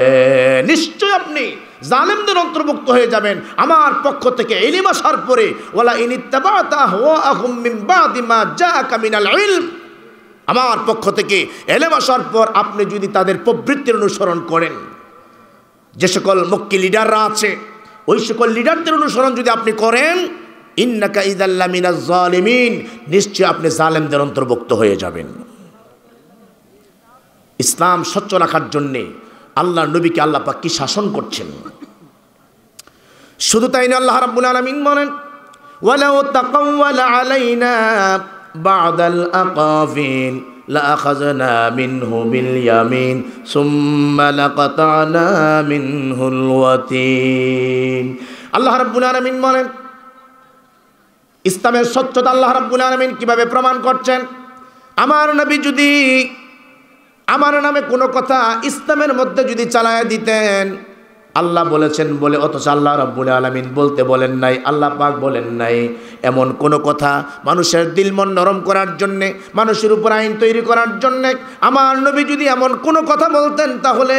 নিশ্চয় আপনি জালেমদের অন্তর্ভুক্ত হয়ে যাবেন আমার পক্ষ থেকে ইলিম আসার পরে ওলা ইনিত্তাবাতা হুয়া আহুম মিন বাদি মা ইলম আমার পক্ষ থেকে এলেম আসার পর আপনি যদি তাদের প্রবৃত্তির অনুসরণ করেন যে সকল মক্কি লিডাররা আছে ওই সকল লিডারদের অনুসরণ যদি আপনি করেন ইন্নাকা ইদাল্লা মিনাজ জালিমিন নিশ্চয় আপনি জালেমদের অন্তর্ভুক্ত হয়ে যাবেন ইসলাম স্বচ্ছ রাখার জন্যে আল্লাহ নবীকে আল্লাহ পাক কি শাসন করছেন শুধু তাই না আল্লাহ রাব্বুল আলামিন বলেন ওয়ালাউ তাকাওয়ালা আলাইনা বাদাল আকাবিন মিনহু বিল ইয়ামিন সুম্মা লাকাতানা মিনহুল ওয়াতিন আল্লাহ রাব্বুল আলামিন বলেন ইসলামের স্বচ্ছতা আল্লাহ রাব্বুল আলমিন কীভাবে প্রমাণ করছেন আমার নবী যদি আমার নামে কোনো কথা ইসলামের মধ্যে যদি চালায় দিতেন আল্লাহ বলেছেন বলে অথচ আল্লাহ রব্বুল আলমিন বলতে বলেন নাই আল্লাহ পাক বলেন নাই এমন কোনো কথা মানুষের দিল মন নরম করার জন্যে মানুষের উপর আইন তৈরি করার জন্যে আমার নবী যদি এমন কোনো কথা বলতেন তাহলে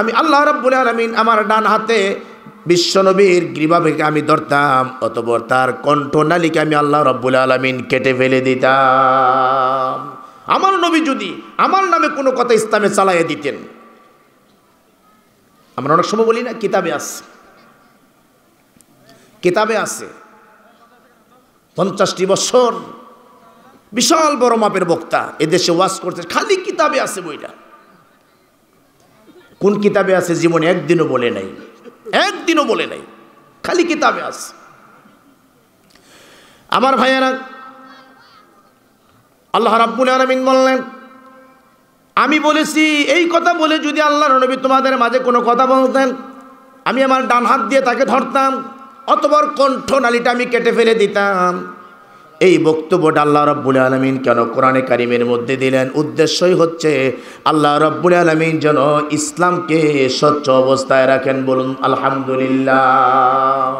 আমি আল্লাহ রব্বুল আলমিন আমার ডান হাতে বিশ্বনবীর গ্রীবাভেকে আমি ধরতাম অতবর তার কণ্ঠনালীকে আমি আল্লাহ রব্বুল আলমিন কেটে ফেলে দিতাম আমার নবী যদি আমার নামে কোনো কথা ইসলামে চালাইয়া দিতেন আমরা অনেক সময় বলি না কিতাবে আছে কিতাবে আছে পঞ্চাশটি বছর বিশাল বড় মাপের বক্তা এদেশে ওয়াজ করছে খালি কিতাবে আছে বইটা কোন কিতাবে আছে জীবনে একদিনও বলে নাই একদিনও বলে নাই খালি কিতাবে আস আমার ভাইয়ারা আল্লাহ রাব্বুল আলমিন বললেন আমি বলেছি এই কথা বলে যদি আল্লাহ নবী তোমাদের মাঝে কোনো কথা বলতেন আমি আমার ডান হাত দিয়ে তাকে ধরতাম অতবার নালিটা আমি কেটে ফেলে দিতাম এই বক্তব্যটা আল্লাহ রব্বুল আলমিন কেন কোরআনে কারিমের মধ্যে দিলেন উদ্দেশ্যই হচ্ছে আল্লাহ রব্বুল আলমিন যেন ইসলামকে স্বচ্ছ অবস্থায় রাখেন বলুন আলহামদুলিল্লাহ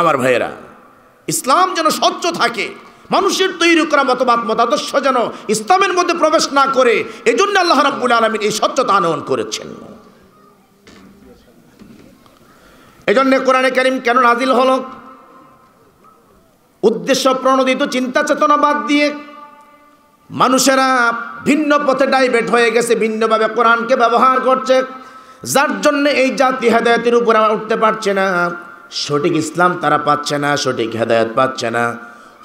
আমার ভাইয়েরা ইসলাম যেন স্বচ্ছ থাকে মানুষের তৈরি করা মতবাদ মতাদর্শ যেন ইসলামের মধ্যে প্রবেশ না করে জন্য আল্লাহ রব্বুল আলমিন এই স্বচ্ছতা আনয়ন করেছেন এজন্য কোরআনে কারিম কেন নাজিল হলো উদ্দেশ্য প্রণোদিত চিন্তা চেতনা বাদ দিয়ে মানুষেরা ভিন্ন পথে ডাইভেট হয়ে গেছে ভিন্নভাবে কোরআনকে ব্যবহার করছে যার জন্য এই জাতি হেদায়তের উপর উঠতে পারছে না সঠিক ইসলাম তারা পাচ্ছে না সঠিক হেদায়ত পাচ্ছে না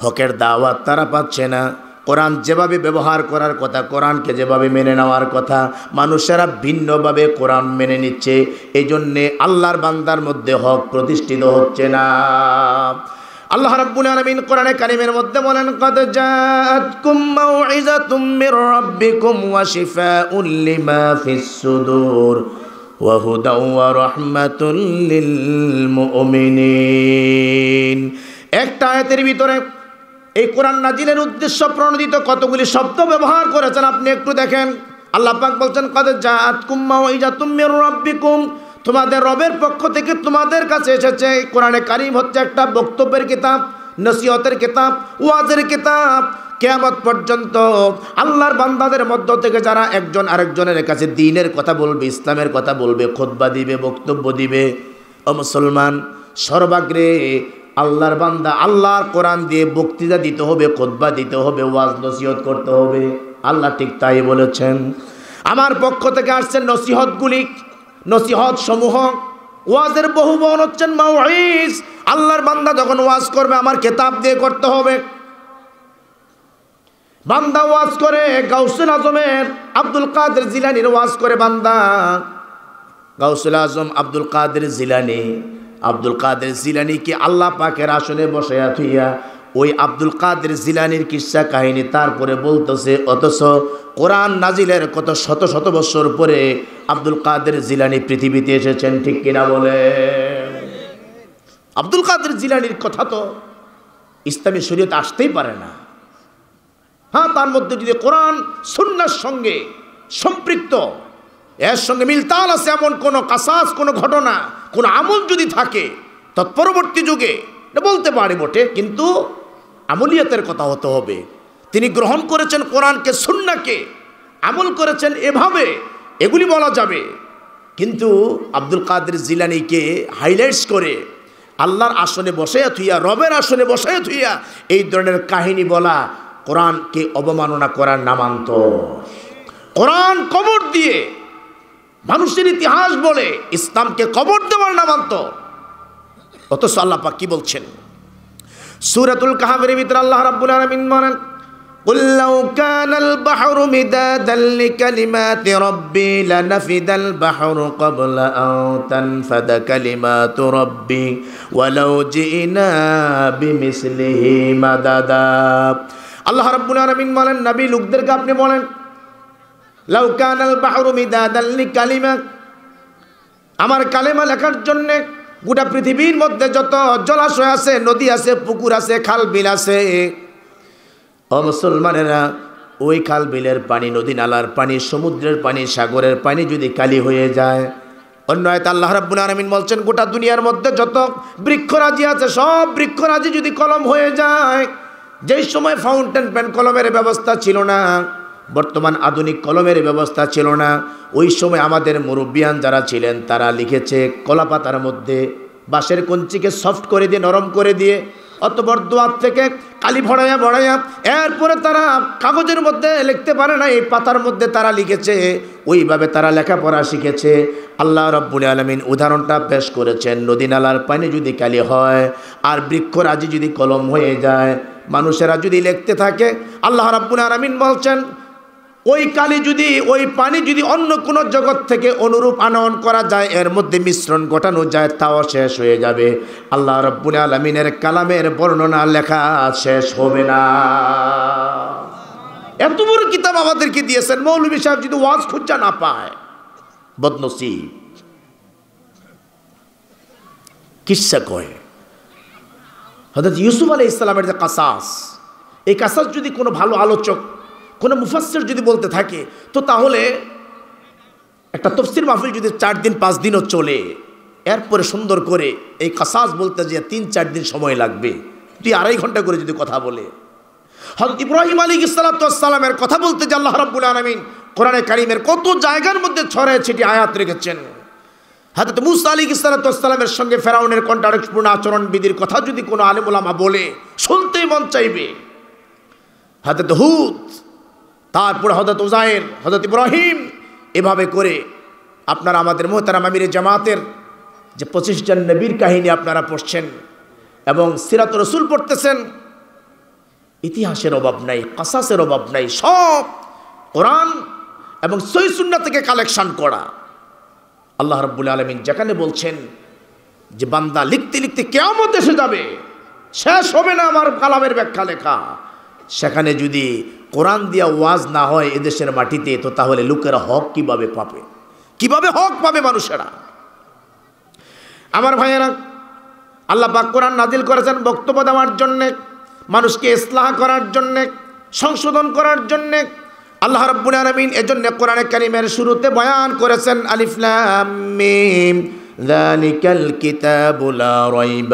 হকের দাওয়াত তারা পাচ্ছে না কোরআন যেভাবে ব্যবহার করার কথা কোরআনকে যেভাবে মেনে নেওয়ার কথা মানুষেরা ভিন্নভাবে কোরআন মেনে নিচ্ছে এই জন্যে আল্লাহর বান্দার মধ্যে হক প্রতিষ্ঠিত হচ্ছে না আল্লাহ রাব্বুল আলামিন কোরআনে কারিমের মধ্যে বলেন কদ জাআতকুম মাউইযাতুম মির রাব্বিকুম ওয়া শিফাউন লিমা ফিস সুদূর ওয়া হুদা ওয়া রাহমাতুল লিল মুমিনিন একটা আয়াতের ভিতরে এই কোরআন নাজিলের উদ্দেশ্য প্রণোদিত কতগুলি শব্দ ব্যবহার করেছেন আপনি একটু দেখেন আল্লাহ পাক বলছেন কদ জাআতকুম মাউইযাতুম মির রাব্বিকুম তোমাদের রবের পক্ষ থেকে তোমাদের কাছে এসেছে কোরআনে কারিম হচ্ছে একটা বক্তব্যের কিতাব নসিহতের কিতাব ওয়াজের কিতাব কেয়ামত পর্যন্ত আল্লাহর বান্দাদের মধ্য থেকে যারা একজন আরেকজনের কাছে দিনের কথা বলবে ইসলামের কথা বলবে খোদবা দিবে বক্তব্য দিবে ও মুসলমান সর্বাগ্রে আল্লাহর বান্দা আল্লাহর কোরআন দিয়ে বক্তৃতা দিতে হবে খোদবা দিতে হবে ওয়াজ নসিহত করতে হবে আল্লাহ ঠিক তাই বলেছেন আমার পক্ষ থেকে আসছে নসিহতগুলি নসিহত সমূহ ওয়াজের বহু বন হচ্ছেন মাউইস আল্লাহর বান্দা যখন ওয়াজ করবে আমার কেতাব দিয়ে করতে হবে বান্দা ওয়াজ করে গাউসুল আজমের আব্দুল কাদের জিলানির ওয়াজ করে বান্দা গাউসুল আজম আব্দুল কাদের জিলানি আব্দুল কাদের জিলানিকে আল্লাহ পাকের আসনে বসাইয়া থুইয়া ওই আব্দুল কাদের জিলানির কিসা কাহিনী তারপরে বলতেছে অথচ কোরআন নাজিলের কত শত শত বছর পরে আব্দুল কাদের জিলানি পৃথিবীতে এসেছেন ঠিক কিনা বলে আব্দুল কাদের জিলানির কথা তো ইসলামী শরীয়তে আসতেই পারে না হ্যাঁ তার মধ্যে যদি কোরআন সুন্নার সঙ্গে সম্পৃক্ত এর সঙ্গে মিলতাল আছে এমন কোনো কাসাস কোনো ঘটনা কোনো আমল যদি থাকে তৎপরবর্তী যুগে বলতে পারি বটে কিন্তু আমলিয়াতের কথা হতে হবে তিনি গ্রহণ করেছেন কোরআনকে সুন্নাকে আমল করেছেন এভাবে এগুলি বলা যাবে কিন্তু আব্দুল কাদের জিলানিকে হাইলাইটস করে আল্লাহর আসনে বসাইয়া থুইয়া রবের আসনে বসাইয়া থুইয়া এই ধরনের কাহিনী বলা কোরআনকে অবমাননা করার নামান্ত কোরআন কবর দিয়ে মানুষের ইতিহাস বলে ইসলামকে কবর দেওয়ার নামান্ত অত সাল্লাপা কি বলছেন সুরাতুল কাহাবের ভিতরে আল্লাহ রাব্বুল আলামিন বলেন قل لو كان البحر مدادا لكلمات ربي لنفد البحر قبل أن تنفد كلمات ربي ولو جئنا بمثله مددا আল্লাহ রাব্বুল আলামিন বলেন নবী লোকদেরকে আপনি বলেন লাউ কানাল বাহরু মিদাদাল লিকালিমা আমার কালেমা লেখার জন্যে গোটা পৃথিবীর মধ্যে যত জলাশয় আছে নদী আছে পুকুর আছে খাল বিল আছে ও মুসলমানেরা ওই খাল বিলের পানি নদী নালার পানি সমুদ্রের পানি সাগরের পানি যদি কালি হয়ে যায় অন্য এত আল্লাহ রাব্বুল আলমিন বলছেন গোটা দুনিয়ার মধ্যে যত বৃক্ষরাজি আছে সব বৃক্ষরাজি যদি কলম হয়ে যায় যেই সময় ফাউন্টেন পেন কলমের ব্যবস্থা ছিল না বর্তমান আধুনিক কলমের ব্যবস্থা ছিল না ওই সময় আমাদের মুরব্বিয়ান যারা ছিলেন তারা লিখেছে কলাপাতার মধ্যে বাঁশের কঞ্চিকে সফট করে দিয়ে নরম করে দিয়ে অতপর দোয়ার থেকে কালি ভরাইয়া ভরাইয়া এরপরে তারা কাগজের মধ্যে লিখতে পারে না এই পাতার মধ্যে তারা লিখেছে ওইভাবে তারা লেখাপড়া শিখেছে আল্লাহ রব্বুল আলমিন উদাহরণটা পেশ করেছেন নদী নালার পানি যদি কালি হয় আর বৃক্ষ রাজি যদি কলম হয়ে যায় মানুষেরা যদি লিখতে থাকে আল্লাহ রব্বুল আলমিন বলছেন ওই কালি যদি ওই পানি যদি অন্য কোনো জগৎ থেকে অনুরূপ আনয়ন করা যায় এর মধ্যে মিশ্রণ ঘটানো যায় তাও শেষ হয়ে যাবে আল্লাহ রব্বুল আলমিনের কালামের বর্ণনা লেখা শেষ হবে না এত বড় কিতাব আমাদেরকে দিয়েছেন মৌলবী সাহেব যদি ওয়াজ খুঁজা না পায় বদনসি কিসা কয় হজরত ইউসুফ আলাই ইসলামের যে কাসাস এই কাসাস যদি কোনো ভালো আলোচক কোনো মুফাসের যদি বলতে থাকে তো তাহলে একটা তফসির মাহফিল যদি চার দিন পাঁচ দিনও চলে এরপরে সুন্দর করে এই কাসাস বলতে যে তিন চার দিন সময় লাগবে তুই আড়াই ঘন্টা করে যদি কথা বলে হজরত ইব্রাহিম আলী ইসালাতামের কথা বলতে যে আল্লাহ রব্বুল আলমিন কোরআনে কারিমের কত জায়গার মধ্যে ছড়ায় ছিটি আয়াত রেখেছেন হাজরত মুসা আলী ইসালাতামের সঙ্গে ফেরাউনের কণ্ঠারকপূর্ণ আচরণবিধির কথা যদি কোনো আলিমুলামা বলে শুনতে মন চাইবে হাজরত হুদ তারপরে হজরত উজায়ের হজরত ইব্রাহিম এভাবে করে আপনারা আমাদের মোহতারাম আমির জামাতের যে পঁচিশ জন নবীর কাহিনী আপনারা পড়ছেন এবং সিরাত রসুল পড়তেছেন ইতিহাসের অভাব নাই কাসাসের অভাব নাই সব কোরআন এবং সুন্না থেকে কালেকশান করা আল্লাহ রব্বুল আলমিন যেখানে বলছেন যে বান্দা লিখতে লিখতে কেমন এসে যাবে শেষ হবে না আমার কালামের ব্যাখ্যা লেখা সেখানে যদি কোরআন দিয়া ওয়াজ না হয় এদেশের মাটিতে তো তাহলে লোকেরা হক কিভাবে পাবে কিভাবে হক পাবে মানুষেরা আমার ভাইয়েরা আল্লাহ পাক কোরআন নাজিল করেছেন বক্তব্য দেওয়ার জন্যে মানুষকে ইসলাহ করার জন্যে সংশোধন করার জন্যে আল্লাহ রব্বুল আলমিন এজন্য কোরআনে কারিমের শুরুতে বয়ান করেছেন আলিফলাম মিম ذلك الكتاب لا ريب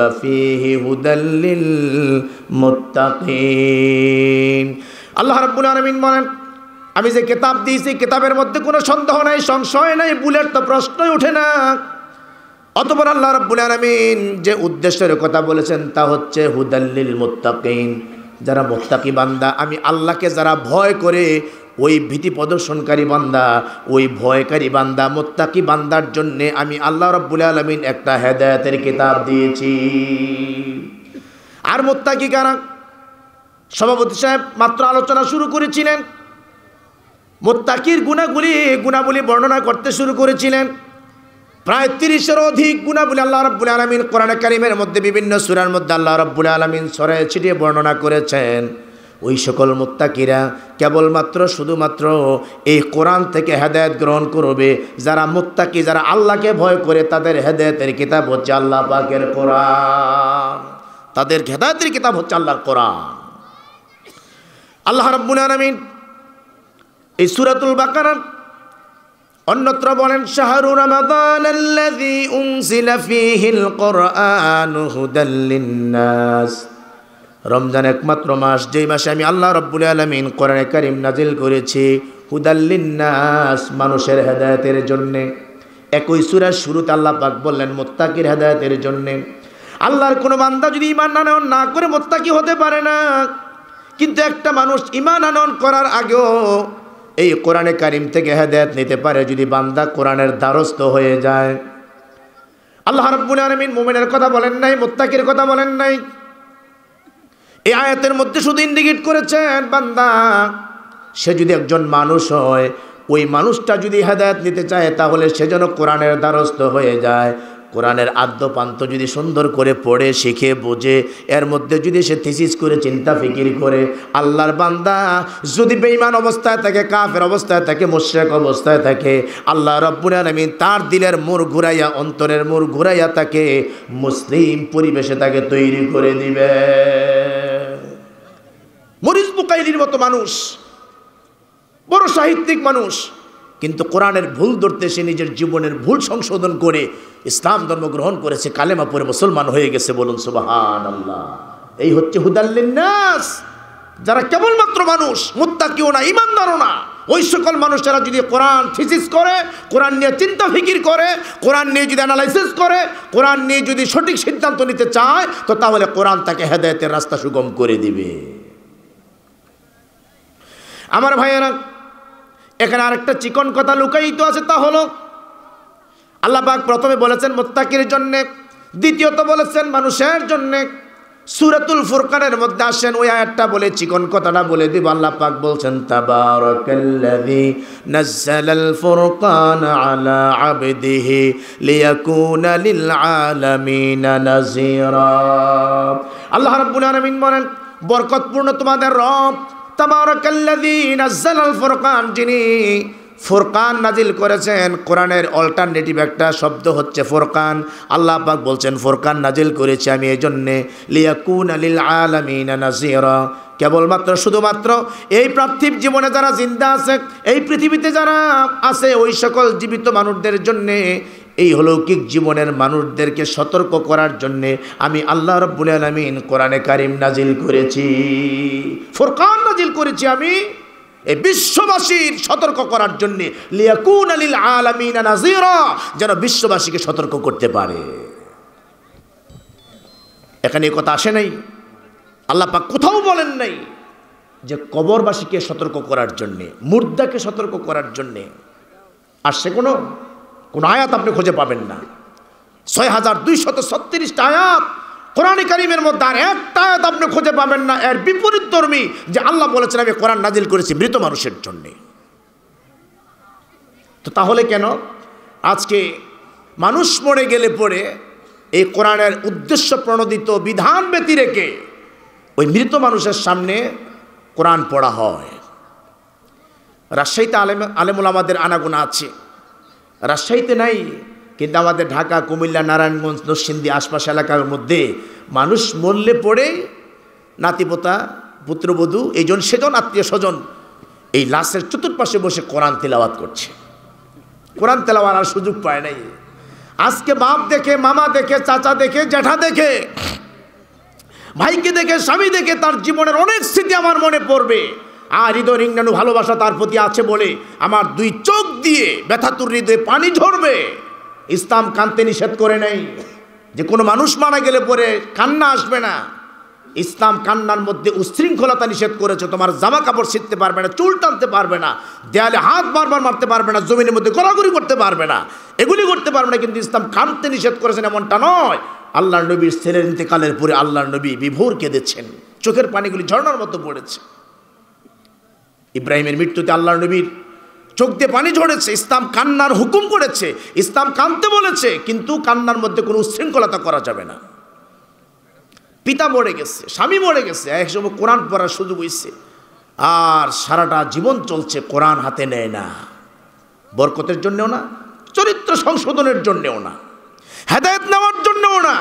আল্লাহ রাব্বুল আলমিন বলেন আমি যে কেতাব দিয়েছি কেতাবের মধ্যে কোনো সন্দেহ নাই সংশয় নাই বুলের তো প্রশ্নই ওঠে না অতপর আল্লাহ রাব্বুল আলমিন যে উদ্দেশ্যের কথা বলেছেন তা হচ্ছে হুদাল্লিল মুত্তাকিন যারা মোত্তাকি বান্দা আমি আল্লাহকে যারা ভয় করে ওই ভীতি প্রদর্শনকারী বান্দা ওই ভয়কারী বান্দা মোত্তাকি বান্দার জন্যে আমি আল্লাহ রব্বুল আলমিন একটা হেদায়তের কিতাব দিয়েছি আর মোত্তাকি কারা সভাপতি সাহেব মাত্র আলোচনা শুরু করেছিলেন মোত্তাকির গুণাগুলি গুণাবলী বর্ণনা করতে শুরু করেছিলেন প্রায় তিরিশের অধিক গুণাবলী আল্লাহ রব্বুল আলমিন কোরআন কারিমের মধ্যে বিভিন্ন সুরার মধ্যে আল্লাহ রব্বুল আলমিন সরে ছিটিয়ে বর্ণনা করেছেন ওই সকল মোত্তাকিরা কেবলমাত্র শুধুমাত্র এই কোরআন থেকে হেদায়ত গ্রহণ করবে যারা মোত্তাকি যারা আল্লাহকে ভয় করে তাদের হেদায়তের কিতাব হচ্ছে আল্লাহ পাকের কোরআন তাদের হেদায়তের কিতাব হচ্ছে আল্লাহর কোরআন আল্লাহ রব্বুল আলমিন এই সুরাতুল বাকারার অন্যত্র বলেন শাহরু রমাদান আল্লাযী উনজিলা ফীহিল কুরআন হুদাল লিন্নাস রমজান একমাত্র মাস যেই মাসে আমি আল্লাহ রব্বুল আলমিন কোরআনে কারিম নাজিল করেছি হুদাল্লিন্নাস মানুষের হেদায়তের জন্যে একই সুরার শুরুতে আল্লাহ পাক বললেন মোত্তাকির হেদায়তের জন্যে আল্লাহর কোনো বান্দা যদি ইমান না না করে মোত্তাকি হতে পারে না কিন্তু একটা মানুষ ইমান আনন করার আগেও এই কোরআনে কারিম থেকে হেদায়ত নিতে পারে যদি বান্দা কোরআনের দ্বারস্থ হয়ে যায় আল্লাহ রব্বুল আলমিন মোমেনের কথা বলেন নাই মোত্তাকির কথা বলেন নাই এই আয়াতের মধ্যে শুধু ইন্ডিকেট করেছেন বান্দা সে যদি একজন মানুষ হয় ওই মানুষটা যদি হেদায়ত নিতে চায় তাহলে সে যেন কোরআনের দ্বারস্থ হয়ে যায় কোরআনের আদ্যপান্ত যদি সুন্দর করে পড়ে শিখে বোঝে এর মধ্যে যদি সে থিসিস করে চিন্তা ফিকির করে আল্লাহর বান্দা যদি বেইমান অবস্থায় থাকে কাফের অবস্থায় থাকে মোশেক অবস্থায় থাকে আল্লাহ রব্বুল আলমিন তার দিলের মোর ঘুরাইয়া অন্তরের মোর ঘুরাইয়া তাকে মুসলিম পরিবেশে তাকে তৈরি করে দিবে মরিস বুকাইলির মতো মানুষ বড় সাহিত্যিক মানুষ কিন্তু কোরআনের ভুল ধরতে সে নিজের জীবনের ভুল সংশোধন করে ইসলাম ধর্ম গ্রহণ করেছে কালেমা পরে মুসলমান হয়ে গেছে বলুন সুবাহান আল্লাহ এই হচ্ছে হুদাল্লিন্নাস যারা কেবলমাত্র মানুষ মুত্তা কেউ না ইমানদারও না ওই সকল মানুষেরা যদি কোরআন থিসিস করে কোরআন নিয়ে চিন্তা ফিকির করে কোরআন নিয়ে যদি অ্যানালাইসিস করে কোরআন নিয়ে যদি সঠিক সিদ্ধান্ত নিতে চায় তো তাহলে কোরআন তাকে হেদায়তের রাস্তা সুগম করে দিবে আমার ভাইয়েরা এখানে আরেকটা চিকন কথা লুকায়িত আছে তা হলো আল্লাপাক প্রথমে বলেছেন মোত্তাকির জন্যে দ্বিতীয়ত বলেছেন মানুষের জন্যে সুরাতুল ফুরকানের মধ্যে আসেন ওই আয়াতটা বলে চিকন কথাটা বলে দিব আল্লাহ পাক বলছেন তাবারাকাল্লাযী নাযালাল ফুরকান আলা আবদিহি লিয়াকুনা লিল আলামিনা নাযীরা আল্লাহ রাব্বুল আলামিন বলেন বরকতপূর্ণ তোমাদের রব তাবারাকাল্লাযী নাযালাল ফুরকান যিনি ফোরকান নাজিল করেছেন কোরআনের অল্টারনেটিভ একটা শব্দ হচ্ছে ফোরকান আল্লাহ বলছেন ফোরকান নাজিল করেছি আমি এই জন্যে লিয়াকুন আলিল আলমিনা নাজিরা কেবলমাত্র শুধুমাত্র এই পার্থিব জীবনে যারা জিন্দা আছে এই পৃথিবীতে যারা আছে ওই সকল জীবিত মানুষদের জন্যে এই অলৌকিক জীবনের মানুষদেরকে সতর্ক করার জন্যে আমি আল্লাহ রব্বুল আলমিন কোরআনে কারিম নাজিল করেছি ফোরকান নাজিল করেছি আমি এই বিশ্ববাসীর সতর্ক করার জন্যে লিয়াকুন আলিল আলামিনা নাজিরা যেন বিশ্ববাসীকে সতর্ক করতে পারে এখানে এ কথা আসে নাই আল্লাহ পাক কোথাও বলেন নাই যে কবরবাসীকে সতর্ক করার জন্যে মুর্দাকে সতর্ক করার জন্যে আর সে কোনো কোনো আয়াত আপনি খুঁজে পাবেন না ছয় হাজার দুইশত ছত্রিশটা আয়াত কোরআন কারিমের মধ্যে আর একটা আয়াত আপনি খুঁজে পাবেন না এর বিপরীত ধর্মী যে আল্লাহ বলেছেন আমি কোরআন নাজিল করেছি মৃত মানুষের জন্যে তো তাহলে কেন আজকে মানুষ মরে গেলে পরে এই কোরআনের উদ্দেশ্য প্রণোদিত বিধান ব্যতী রেখে ওই মৃত মানুষের সামনে কোরআন পড়া হয় রাজশাহীতে আলেম আলেমুল আমাদের আনাগোনা আছে রাজশাহীতে নাই কিন্তু আমাদের ঢাকা কুমিল্লা নারায়ণগঞ্জ নসিন্দি আশপাশ এলাকার মধ্যে মানুষ মরলে পড়ে নাতিপোতা পুত্রবধূ এইজন সেজন আত্মীয় স্বজন এই লাশের চতুর্পাশে বসে কোরআন তেলাওয়াত করছে কোরআন তেলাওয়াত আর সুযোগ পায় নাই আজকে বাপ দেখে মামা দেখে চাচা দেখে জ্যাঠা দেখে ভাইকে দেখে স্বামী দেখে তার জীবনের অনেক স্মৃতি আমার মনে পড়বে আর হৃদয় রিঙ্গানু ভালোবাসা তার প্রতি আছে বলে আমার দুই চোখ দিয়ে ব্যথাতুর হৃদয়ে পানি ঝরবে ইসলাম কানতে নিষেধ করে নেই যে কোনো মানুষ মারা গেলে পরে কান্না আসবে না ইসলাম কান্নার মধ্যে উশৃঙ্খলতা নিষেধ করেছে তোমার জামা কাপড় ছিঁড়তে পারবে না চুল টানতে পারবে না দেয়ালে হাত বারবার মারতে পারবে না জমিনের মধ্যে গড়াগড়ি করতে পারবে না এগুলি করতে পারবে না কিন্তু ইসলাম কানতে নিষেধ করেছেন এমনটা নয় আল্লাহ নবীর ছেলের ইন্তেকালের পরে আল্লাহ নবী বিভোর কেঁদেছেন চোখের পানিগুলি ঝর্নার মতো পড়েছে ইব্রাহিমের মৃত্যুতে আল্লাহ নবীর চোখ দিয়ে পানি ঝরেছে ইসলাম কান্নার হুকুম করেছে ইসলাম কানতে বলেছে কিন্তু কান্নার মধ্যে কোনো উচ্ছৃঙ্খলতা করা যাবে না পিতা মরে গেছে স্বামী মরে গেছে একসময় কোরআন পড়ার সুযোগ হয়েছে আর সারাটা জীবন চলছে কোরআন হাতে নেয় না বরকতের জন্যেও না চরিত্র সংশোধনের জন্যেও না হেদায়ত নেওয়ার জন্যও না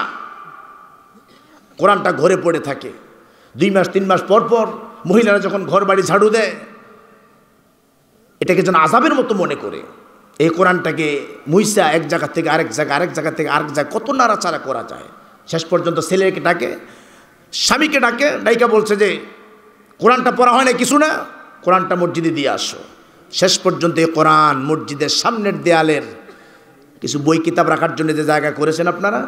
কোরআনটা ঘরে পড়ে থাকে দুই মাস তিন মাস পর পর মহিলারা যখন ঘর বাড়ি ঝাড়ু দেয় এটাকে যেন আজাবের মতো মনে করে এই কোরআনটাকে মুইসা এক জায়গা থেকে আরেক জায়গা আরেক জায়গা থেকে আরেক জায়গায় কত নাড়াচাড়া করা যায় শেষ পর্যন্ত ছেলেকে ডাকে স্বামীকে ডাকে ডাইকা বলছে যে কোরআনটা পড়া হয় না কিছু না কোরআনটা মসজিদে দিয়ে আসো শেষ পর্যন্ত এই কোরআন মসজিদের সামনের দেয়ালের কিছু বই কিতাব রাখার জন্য যে জায়গা করেছেন আপনারা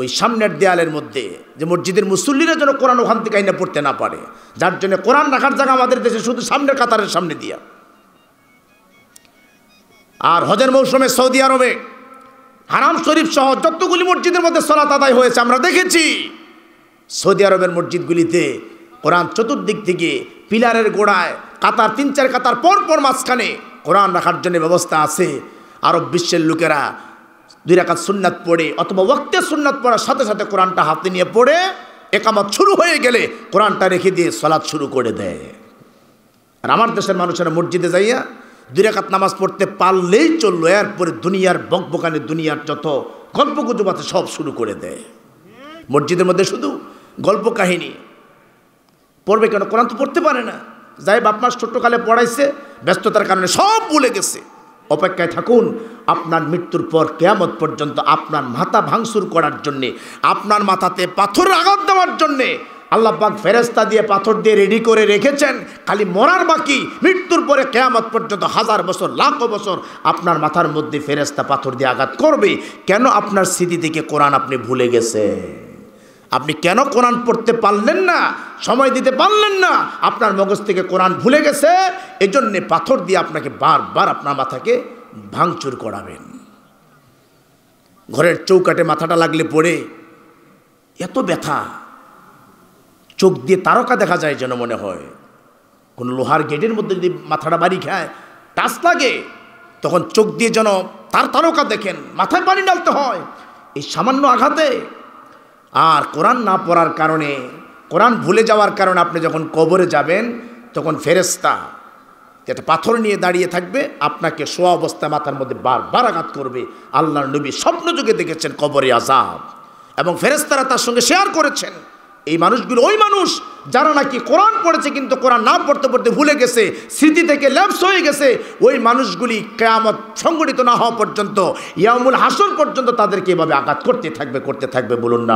ওই সামনের দেয়ালের মধ্যে যে মসজিদের মুসল্লিরা যেন কোরআন ওখান থেকে আইনা পড়তে না পারে যার জন্য কোরআন রাখার জায়গা আমাদের দেশে শুধু সামনের কাতারের সামনে দিয়া আর হজের মৌসুমে সৌদি আরবে হারাম শরীফ সহ যতগুলি মসজিদের মধ্যে সলাত আদায় হয়েছে আমরা দেখেছি সৌদি আরবের মসজিদগুলিতে কোরআন চতুর্দিক থেকে পিলারের গোড়ায় কাতার তিন চার কাতার পর পর মাঝখানে কোরআন রাখার জন্য ব্যবস্থা আছে আরব বিশ্বের লোকেরা দুই রাখার সুন্নাত পড়ে অথবা ওক্তের সুন্নাত পড়ার সাথে সাথে কোরআনটা হাতে নিয়ে পড়ে একামত শুরু হয়ে গেলে কোরআনটা রেখে দিয়ে সলাৎ শুরু করে দেয় আর আমার দেশের মানুষেরা মসজিদে যাইয়া দুরাকাত নামাজ পড়তে পারলেই চললো এরপরে দুনিয়ার বকবকানে দুনিয়ার যত গল্প গুজব আছে সব শুরু করে দেয় মসজিদের মধ্যে শুধু গল্প কাহিনী পড়বে কেন কোরআন তো পড়তে পারে না যাই বাপ মাস ছোট্টকালে পড়াইছে ব্যস্ততার কারণে সব ভুলে গেছে অপেক্ষায় থাকুন আপনার মৃত্যুর পর কেয়ামত পর্যন্ত আপনার মাথা ভাঙসুর করার জন্যে আপনার মাথাতে পাথর আঘাত দেওয়ার জন্যে আল্লাহ পাক ফেরেস্তা দিয়ে পাথর দিয়ে রেডি করে রেখেছেন খালি মরার বাকি মৃত্যুর পরে কেয়ামত পর্যন্ত হাজার বছর লাখ বছর আপনার মাথার মধ্যে ফেরেস্তা পাথর দিয়ে আঘাত করবে কেন আপনার স্মৃতি থেকে কোরআন আপনি ভুলে গেছে আপনি কেন কোরআন পড়তে পারলেন না সময় দিতে পারলেন না আপনার মগজ থেকে কোরআন ভুলে গেছে এজন্য পাথর দিয়ে আপনাকে বারবার আপনার মাথাকে ভাঙচুর করাবেন ঘরের চৌকাটে মাথাটা লাগলে পড়ে এত ব্যথা চোখ দিয়ে তারকা দেখা যায় যেন মনে হয় কোনো লোহার গেটের মধ্যে যদি মাথাটা বাড়ি খায় টাচ লাগে তখন চোখ দিয়ে যেন তার তারকা দেখেন মাথায় পানি ডালতে হয় এই সামান্য আঘাতে আর কোরআন না পড়ার কারণে কোরআন ভুলে যাওয়ার কারণে আপনি যখন কবরে যাবেন তখন ফেরেস্তা একটা পাথর নিয়ে দাঁড়িয়ে থাকবে আপনাকে শোয়া অবস্থায় মাথার মধ্যে বারবার আঘাত করবে আল্লাহ নবী যুগে দেখেছেন কবরে আজাব এবং ফেরেস্তারা তার সঙ্গে শেয়ার করেছেন এই মানুষগুলো ওই মানুষ যারা নাকি কোরআন পড়েছে কিন্তু কোরআন না পড়তে পড়তে ভুলে গেছে স্মৃতি থেকে ল্যাপস হয়ে গেছে ওই মানুষগুলি কেয়ামত সংগঠিত না হওয়া পর্যন্ত ইয়ামুল হাসন পর্যন্ত তাদেরকে এভাবে আঘাত করতে থাকবে করতে থাকবে বলুন না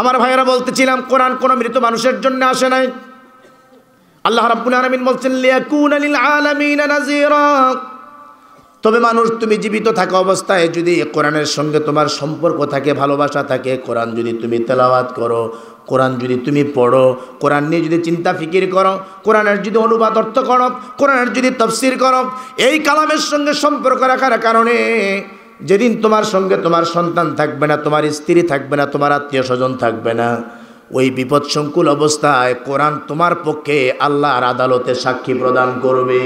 আমার ভাইয়েরা বলতেছিলাম কোরআন কোন মৃত মানুষের জন্য আসে নাই আল্লাহ রাব্বুল আলামিন বলছেন লিয়াকুনা লিল আলামিন নাযীরা তবে মানুষ তুমি জীবিত থাকা অবস্থায় যদি কোরআনের সঙ্গে তোমার সম্পর্ক থাকে ভালোবাসা থাকে কোরআন যদি তুমি তেলাওয়াত করো কোরআন যদি তুমি পড়ো কোরআন নিয়ে যদি চিন্তা ফিকির করো কোরআনের যদি অনুবাদ অর্থ করো কোরআনের যদি তফসির করো এই কালামের সঙ্গে সম্পর্ক রাখার কারণে যেদিন তোমার সঙ্গে তোমার সন্তান থাকবে না তোমার স্ত্রী থাকবে না তোমার আত্মীয় স্বজন থাকবে না ওই বিপদসংকুল অবস্থায় কোরআন তোমার পক্ষে আল্লাহর আদালতে সাক্ষী প্রদান করবে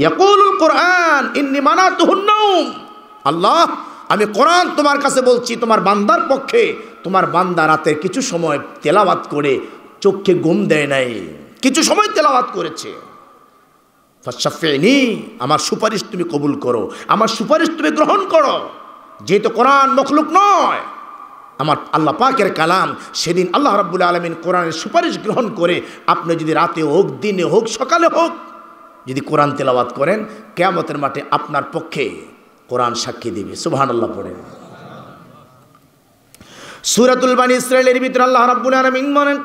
ইয়াকুলুল আল্লাহ আমি কোরআন তোমার কাছে বলছি তোমার বান্দার পক্ষে তোমার বান্দা রাতের কিছু সময় তেলাবাত করে চোখকে ঘুম দেয় নাই কিছু সময় তেলাবাত করেছে আমার সুপারিশ তুমি কবুল করো আমার সুপারিশ তুমি গ্রহণ করো যেহেতু কোরআন মখলুক নয় আমার আল্লাহ পাকের কালাম সেদিন আল্লাহ রাবুল আলমিন কোরআনের সুপারিশ গ্রহণ করে আপনি যদি রাতে হোক দিনে হোক সকালে হোক যদি কোরআন তেলাওয়াত করেন কেয়ামতের মাঠে আপনার পক্ষে কোরআন সাক্ষী দিবে সুবাহান আল্লাহ পড়েন সুরাতুল বানী ইসরায়েলের ভিতরে আল্লাহ রাব্বুল আলামিন বলেন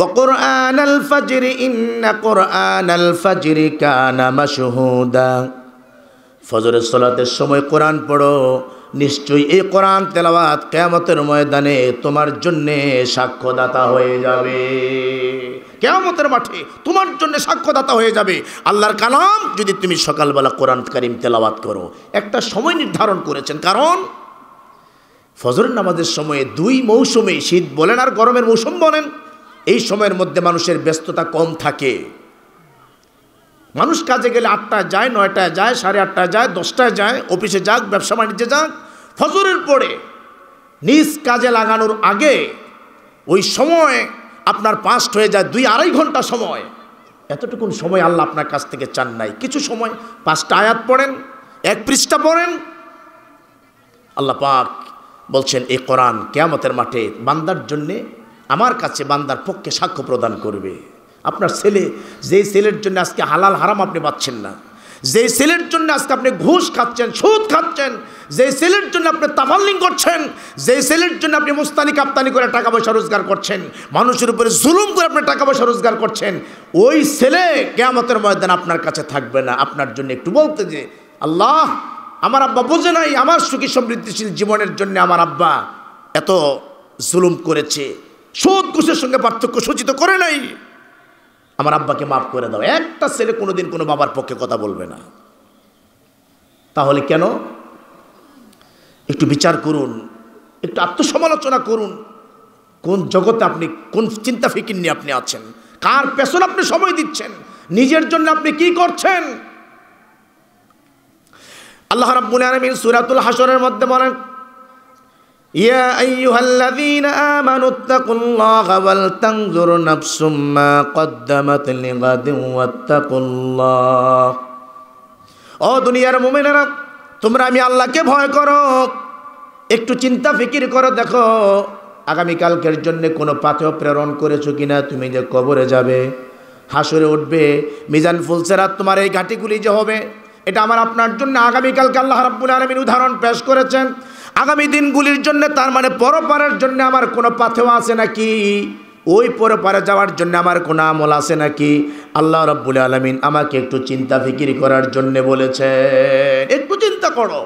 وقرآن الفجر إن قرآن ফাজর কানা মাশহুদা ফজরের সালাতের সময় কোরআন পড়ো নিশ্চয়ই এই কোরআন তেলাওয়াত কিয়ামতের ময়দানে তোমার জন্যে সাক্ষ্যদাতা হয়ে যাবে কেয়ামতের মাঠে তোমার জন্য সাক্ষ্যদাতা হয়ে যাবে আল্লাহর কালাম যদি তুমি সকালবেলা কোরআন কারিম তেলাওয়াত করো একটা সময় নির্ধারণ করেছেন কারণ ফজরের নামাজের সময়ে দুই মৌসুমে শীত বলেন আর গরমের মৌসুম বলেন এই সময়ের মধ্যে মানুষের ব্যস্ততা কম থাকে মানুষ কাজে গেলে আটটায় যায় নয়টায় যায় সাড়ে আটটায় যায় দশটায় যায় অফিসে যাক ব্যবসা বাণিজ্যে যাক ফজরের পরে নিজ কাজে লাগানোর আগে ওই সময় আপনার পাস্ট হয়ে যায় দুই আড়াই ঘন্টা সময় এতটুকুন সময় আল্লাহ আপনার কাছ থেকে চান নাই কিছু সময় পাঁচটা আয়াত পড়েন এক পৃষ্ঠা পড়েন আল্লাহ পাক বলছেন এই কোরআন কেয়ামতের মাঠে বান্দার জন্যে আমার কাছে বান্দার পক্ষে সাক্ষ্য প্রদান করবে আপনার ছেলে যে ছেলের জন্য আজকে হালাল হারাম আপনি পাচ্ছেন না যে ছেলের জন্য আজকে আপনি ঘুষ খাচ্ছেন সুদ খাচ্ছেন যে ছেলের জন্য আপনি তাফাল্লিং করছেন যে ছেলের জন্য আপনি মুস্তানি কাপ্তানি করে টাকা পয়সা রোজগার করছেন মানুষের উপরে জুলুম করে আপনি টাকা পয়সা রোজগার করছেন ওই ছেলে কেমতের ময়দান আপনার কাছে থাকবে না আপনার জন্য একটু বলতে যে আল্লাহ আমার আব্বা বোঝে নাই আমার সুখী সমৃদ্ধিশীল জীবনের জন্য আমার আব্বা এত জুলুম করেছে সুদ ঘুষের সঙ্গে পার্থক্য সূচিত করে নাই আমার আব্বাকে মাফ করে দাও একটা ছেলে কোনোদিন কোনো বাবার পক্ষে কথা বলবে না তাহলে কেন একটু বিচার করুন একটু আত্মসমালোচনা করুন কোন জগতে আপনি কোন চিন্তা ফিকির নিয়ে আপনি আছেন কার পেছনে আপনি সময় দিচ্ছেন নিজের জন্য আপনি কি করছেন আল্লাহ রাব্বুল আলামিন সূরাতুল হাসরের মধ্যে বলেন يا أيها الذين آمنوا اتقوا الله ولتنظر نفس ما قدمت لغد واتقوا الله ও দুনিয়ার মুমিনেরা তোমরা আমি আল্লাহকে ভয় করো একটু চিন্তা ফিকির করো দেখো আগামীকালকের জন্য কোনো পাথেও প্রেরণ করেছো কিনা তুমি যে কবরে যাবে হাসরে উঠবে মিজান ফুলসেরাত তোমার এই ঘাটিগুলি যে হবে এটা আমার আপনার জন্য আগামীকালকে আল্লাহ রাব্বুল আলমিন উদাহরণ পেশ করেছেন আগামী দিনগুলির জন্য তার মানে পরপারের জন্য আমার কোনো পাথেও আছে নাকি ওই পরপারে যাওয়ার জন্য আমার কোনো আমল আছে নাকি আল্লাহ রব্বুল আলমিন আমাকে একটু চিন্তা ফিকির করার জন্য বলেছেন একটু চিন্তা করো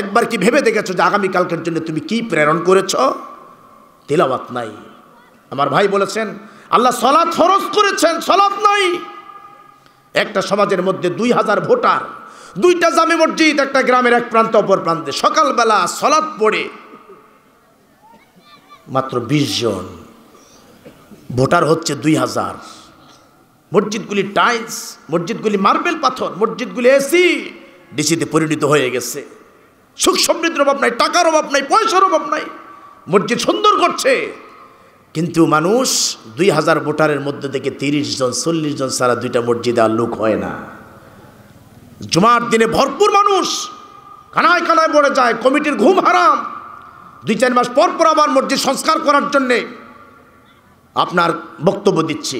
একবার কি ভেবে দেখেছো যে আগামীকালকের জন্য তুমি কি প্রেরণ করেছ তিলাবাত নাই আমার ভাই বলেছেন আল্লাহ সলাৎ খরচ করেছেন সলাৎ নাই একটা সমাজের মধ্যে দুই হাজার ভোটার দুইটা জামে মসজিদ একটা গ্রামের এক প্রান্ত অপর প্রান্তে সকালবেলা সলাদ পড়ে মাত্র ২০ জন ভোটার হচ্ছে দুই হাজার মসজিদগুলি টাইলস মসজিদগুলি মার্বেল পাথর মসজিদগুলি এসি ডিসিতে পরিণত হয়ে গেছে সুখ সমৃদ্ধির অভাব নাই টাকার অভাব নাই পয়সার অভাব নাই মসজিদ সুন্দর করছে কিন্তু মানুষ দুই হাজার ভোটারের মধ্যে থেকে তিরিশ জন চল্লিশ জন সারা দুইটা মসজিদে আর লোক হয় না জুমার দিনে ভরপুর মানুষ কানায় কানায় পড়ে যায় কমিটির ঘুম হারাম দুই চার মাস পর পর আবার মসজিদ সংস্কার করার জন্যে আপনার বক্তব্য দিচ্ছে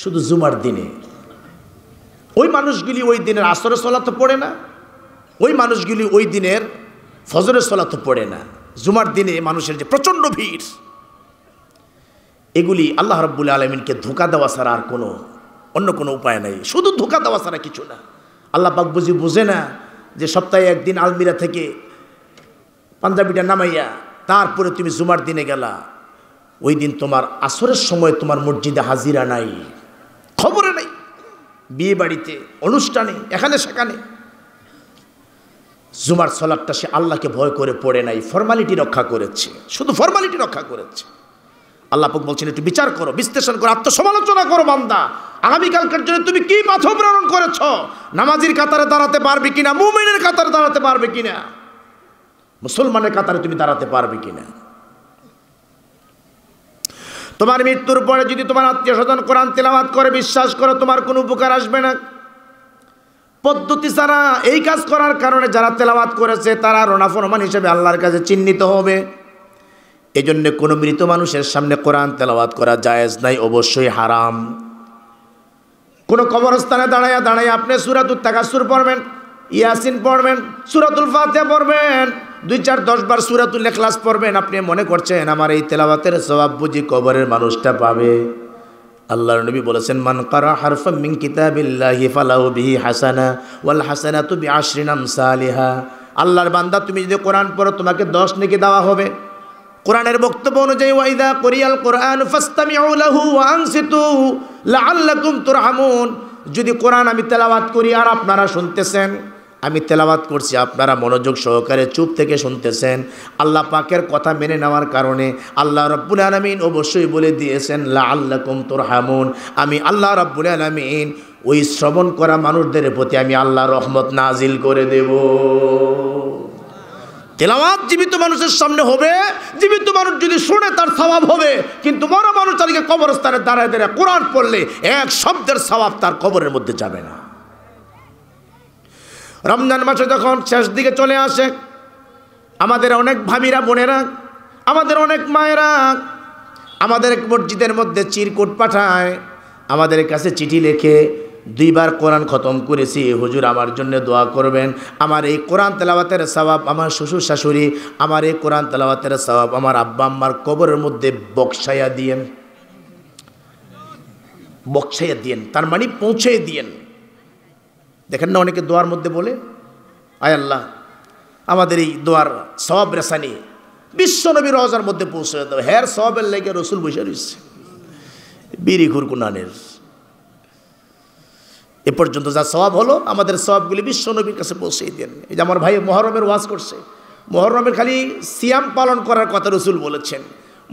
শুধু জুমার দিনে ওই মানুষগুলি ওই দিনের আসরে সলা তো পড়ে না ওই মানুষগুলি ওই দিনের ফজরের সলা তো পড়ে না জুমার দিনে মানুষের যে প্রচণ্ড ভিড় এগুলি আল্লাহ রব্বুল আলমিনকে ধোঁকা দেওয়া ছাড়া আর কোনো অন্য কোনো উপায় নেই শুধু ধোঁকা দেওয়া ছাড়া কিছু না আল্লাহ বাকবুজি বুঝি বোঝে না যে সপ্তাহে একদিন আলমিরা থেকে পাঞ্জাবিটা নামাইয়া তারপরে তুমি জুমার দিনে গেলা ওই দিন তোমার আসরের সময় তোমার মসজিদে হাজিরা নাই খবরে নাই বিয়ে বাড়িতে অনুষ্ঠানে এখানে সেখানে জুমার সলাটটা সে আল্লাহকে ভয় করে পড়ে নাই ফর্মালিটি রক্ষা করেছে শুধু ফর্মালিটি রক্ষা করেছে আল্লাহ পাক বলছেন একটু বিচার করো বিশ্লেষণ করো আত্মসমালোচনা করো বান্দা আগামীকালকার জন্য তুমি কি পাথ প্রেরণ করেছ নামাজির কাতারে দাঁড়াতে পারবে কিনা মুমিনের কাতারে দাঁড়াতে পারবে কিনা মুসলমানের কাতারে তুমি দাঁড়াতে পারবে কিনা তোমার মৃত্যুর পরে যদি তোমার আত্মীয় স্বজন কোরআন তেলাওয়াত করে বিশ্বাস করো তোমার কোনো উপকার আসবে না পদ্ধতি ছাড়া এই কাজ করার কারণে যারা তেলাওয়াত করেছে তারা রোনাফরমান হিসেবে আল্লাহর কাছে চিহ্নিত হবে এজন্য কোনো মৃত মানুষের সামনে কোরআন তেলাওয়াত করা জায়েজ নাই অবশ্যই হারাম কোনো কবরস্থানে দাঁড়াইয়া দাঁড়ায় আপনি সুরাতুল তাকাসুর পড়বেন ইয়াসিন পড়বেন সুরাতুল ফাতে পড়বেন দুই চার দশবার সুরাতুল এখলাস পড়বেন আপনি মনে করছেন আমার এই তেলাবাতের স্বভাব বুঝি কবরের মানুষটা পাবে আল্লাহর নবী বলেছেন মান করা হারফ মিং কিতাবিল্লাহি ফালাহ বিহি হাসানা ওয়াল হাসানাতু আশ্রিনাম সালিহা আল্লাহর বান্দা তুমি যদি কোরআন পড়ো তোমাকে দশ নেকি দেওয়া হবে কোরআনের বক্তব্য অনুযায়ী ওয়াইদা কোরিয়াল কোরআন তুরহামুন যদি কোরআন আমি তেলাওয়াত করি আর আপনারা শুনতেছেন আমি তেলাওয়াত করছি আপনারা মনোযোগ সহকারে চুপ থেকে শুনতেছেন আল্লাহ পাকের কথা মেনে নেওয়ার কারণে আল্লাহ রব্বুল আলমিন অবশ্যই বলে দিয়েছেন লা আল্লাহ কুম হামুন আমি আল্লাহ রব্বুল আলমিন ওই শ্রবণ করা মানুষদের প্রতি আমি আল্লাহ রহমত নাজিল করে দেব তেলাওয়াত জীবিত মানুষের সামনে হবে জীবিত মানুষ যদি শুনে তার স্বভাব হবে কিন্তু মরা মানুষ তাদেরকে কবরস্থানে দাঁড়ায় দাঁড়ায় কোরআন পড়লে এক শব্দের স্বভাব তার কবরের মধ্যে যাবে না রমজান মাসে যখন শেষ দিকে চলে আসে আমাদের অনেক ভাবিরা বোনেরা আমাদের অনেক মায়েরা আমাদের মসজিদের মধ্যে চিরকুট পাঠায় আমাদের কাছে চিঠি লেখে দুইবার কোরআন খতম করেছি হুজুর আমার জন্য দোয়া করবেন আমার এই কোরআন তেলাবাতের স্বভাব আমার শ্বশুর শাশুড়ি আমার এই কোরআন তেলাবাতের স্বভাব আমার আব্বা আম্মার কবরের মধ্যে বক্সাইয়া দিয়েন বক্সাইয়া দিয়েন তার মানে পৌঁছে দিয়েন দেখেন না অনেকে দোয়ার মধ্যে বলে আয় আল্লাহ আমাদের এই দোয়ার সব রেসানি বিশ্বনবী রজার মধ্যে পৌঁছে দেবে হ্যার সবের লেগে রসুল বসে রয়েছে বিড়ি ঘুরকুনানের এ পর্যন্ত যা স্বভাব হলো আমাদের স্বভাবগুলি বিশ্বনবীর কাছে পৌঁছেই দেন এই যে আমার ভাই মহরমের ওয়াজ করছে মহরমের খালি সিয়াম পালন করার কথা রসুল বলেছেন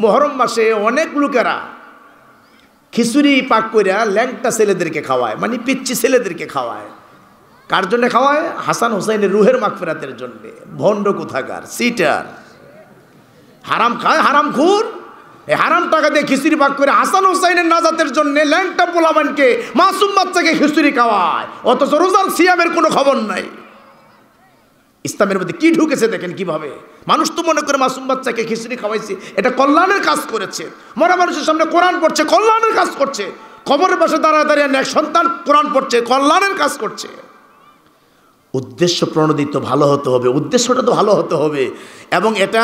মহরম মাসে অনেক লোকেরা খিচুড়ি পাক করিয়া ল্যাংটা ছেলেদেরকে খাওয়ায় মানে পিচ্ছি ছেলেদেরকে খাওয়ায় কার জন্যে খাওয়ায় হাসান হোসাইনের রুহের ফেরাতের জন্যে ভণ্ড কোথাকার সিটার হারাম খায় হারাম খুর এই হারাম টাকা দিয়ে খিচুড়ি পাক করে হাসান হুসাইনের নাজাতের জন্য ল্যাংটা পোলাবানকে মাসুম বাচ্চাকে খিচুড়ি খাওয়ায় অথচ রোজার সিয়ামের কোনো খবর নাই ইসলামের মধ্যে কি ঢুকেছে দেখেন কিভাবে মানুষ তো মনে করে মাসুম বাচ্চাকে খিচুড়ি খাওয়াইছে এটা কল্যাণের কাজ করেছে মরা মানুষের সামনে কোরআন পড়ছে কল্যাণের কাজ করছে কবরের পাশে দাঁড়ায় দাঁড়িয়ে এক সন্তান কোরআন পড়ছে কল্যাণের কাজ করছে উদ্দেশ্য প্রণোদিত ভালো হতে হবে উদ্দেশ্যটা তো ভালো হতে হবে এবং এটা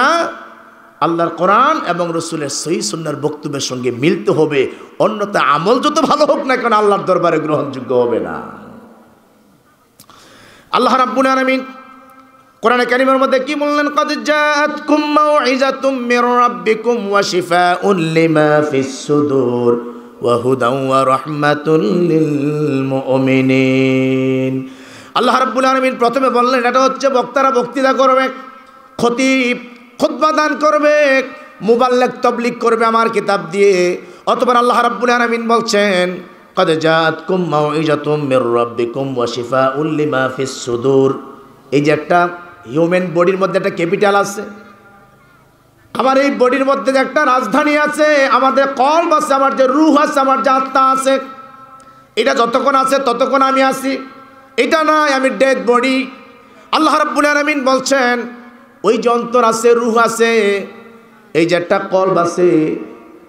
আল্লাহর কোরআন এবং রসুলের সহি সুন্নার বক্তব্যের সঙ্গে মিলতে হবে অন্যতা আমল যত ভালো হোক না কেন আল্লাহর দরবারে গ্রহণযোগ্য হবে না আল্লাহ রাব্বুল আলামিন কোরআনে কারিমের মধ্যে কি বললেন কদ জাআতকুম মাউইজাতুম মির রাব্বিকুম ওয়া শিফাউন লিমা ফিস সুদুর ওয়া হুদাও ওয়া লিল মুমিনিন আল্লাহ রাব্বুল আলামিন প্রথমে বললেন এটা হচ্ছে বক্তারা বক্তৃতা করবে খতিব খুদ্া দান করবে মুবাল্লেক তবলিক করবে আমার কিতাব দিয়ে অতবার আল্লাহ রাব্বুল আলামিন বলছেন قد جاءتكم موعظة من ربكم وشفاء لما في الصدور এই যে একটা হিউম্যান বডির মধ্যে একটা ক্যাপিটাল আছে আমার এই বডির মধ্যে যে একটা রাজধানী আছে আমাদের কলব আছে আমার যে রুহ আছে আমার যে আত্মা আছে এটা যতক্ষণ আছে ততক্ষণ আমি আছি এটা নয় আমি ডেথ বডি আল্লাহ রাব্বুল আলামিন বলছেন ওই যন্ত্র আছে রুহ আছে এই যে একটা কল্প আছে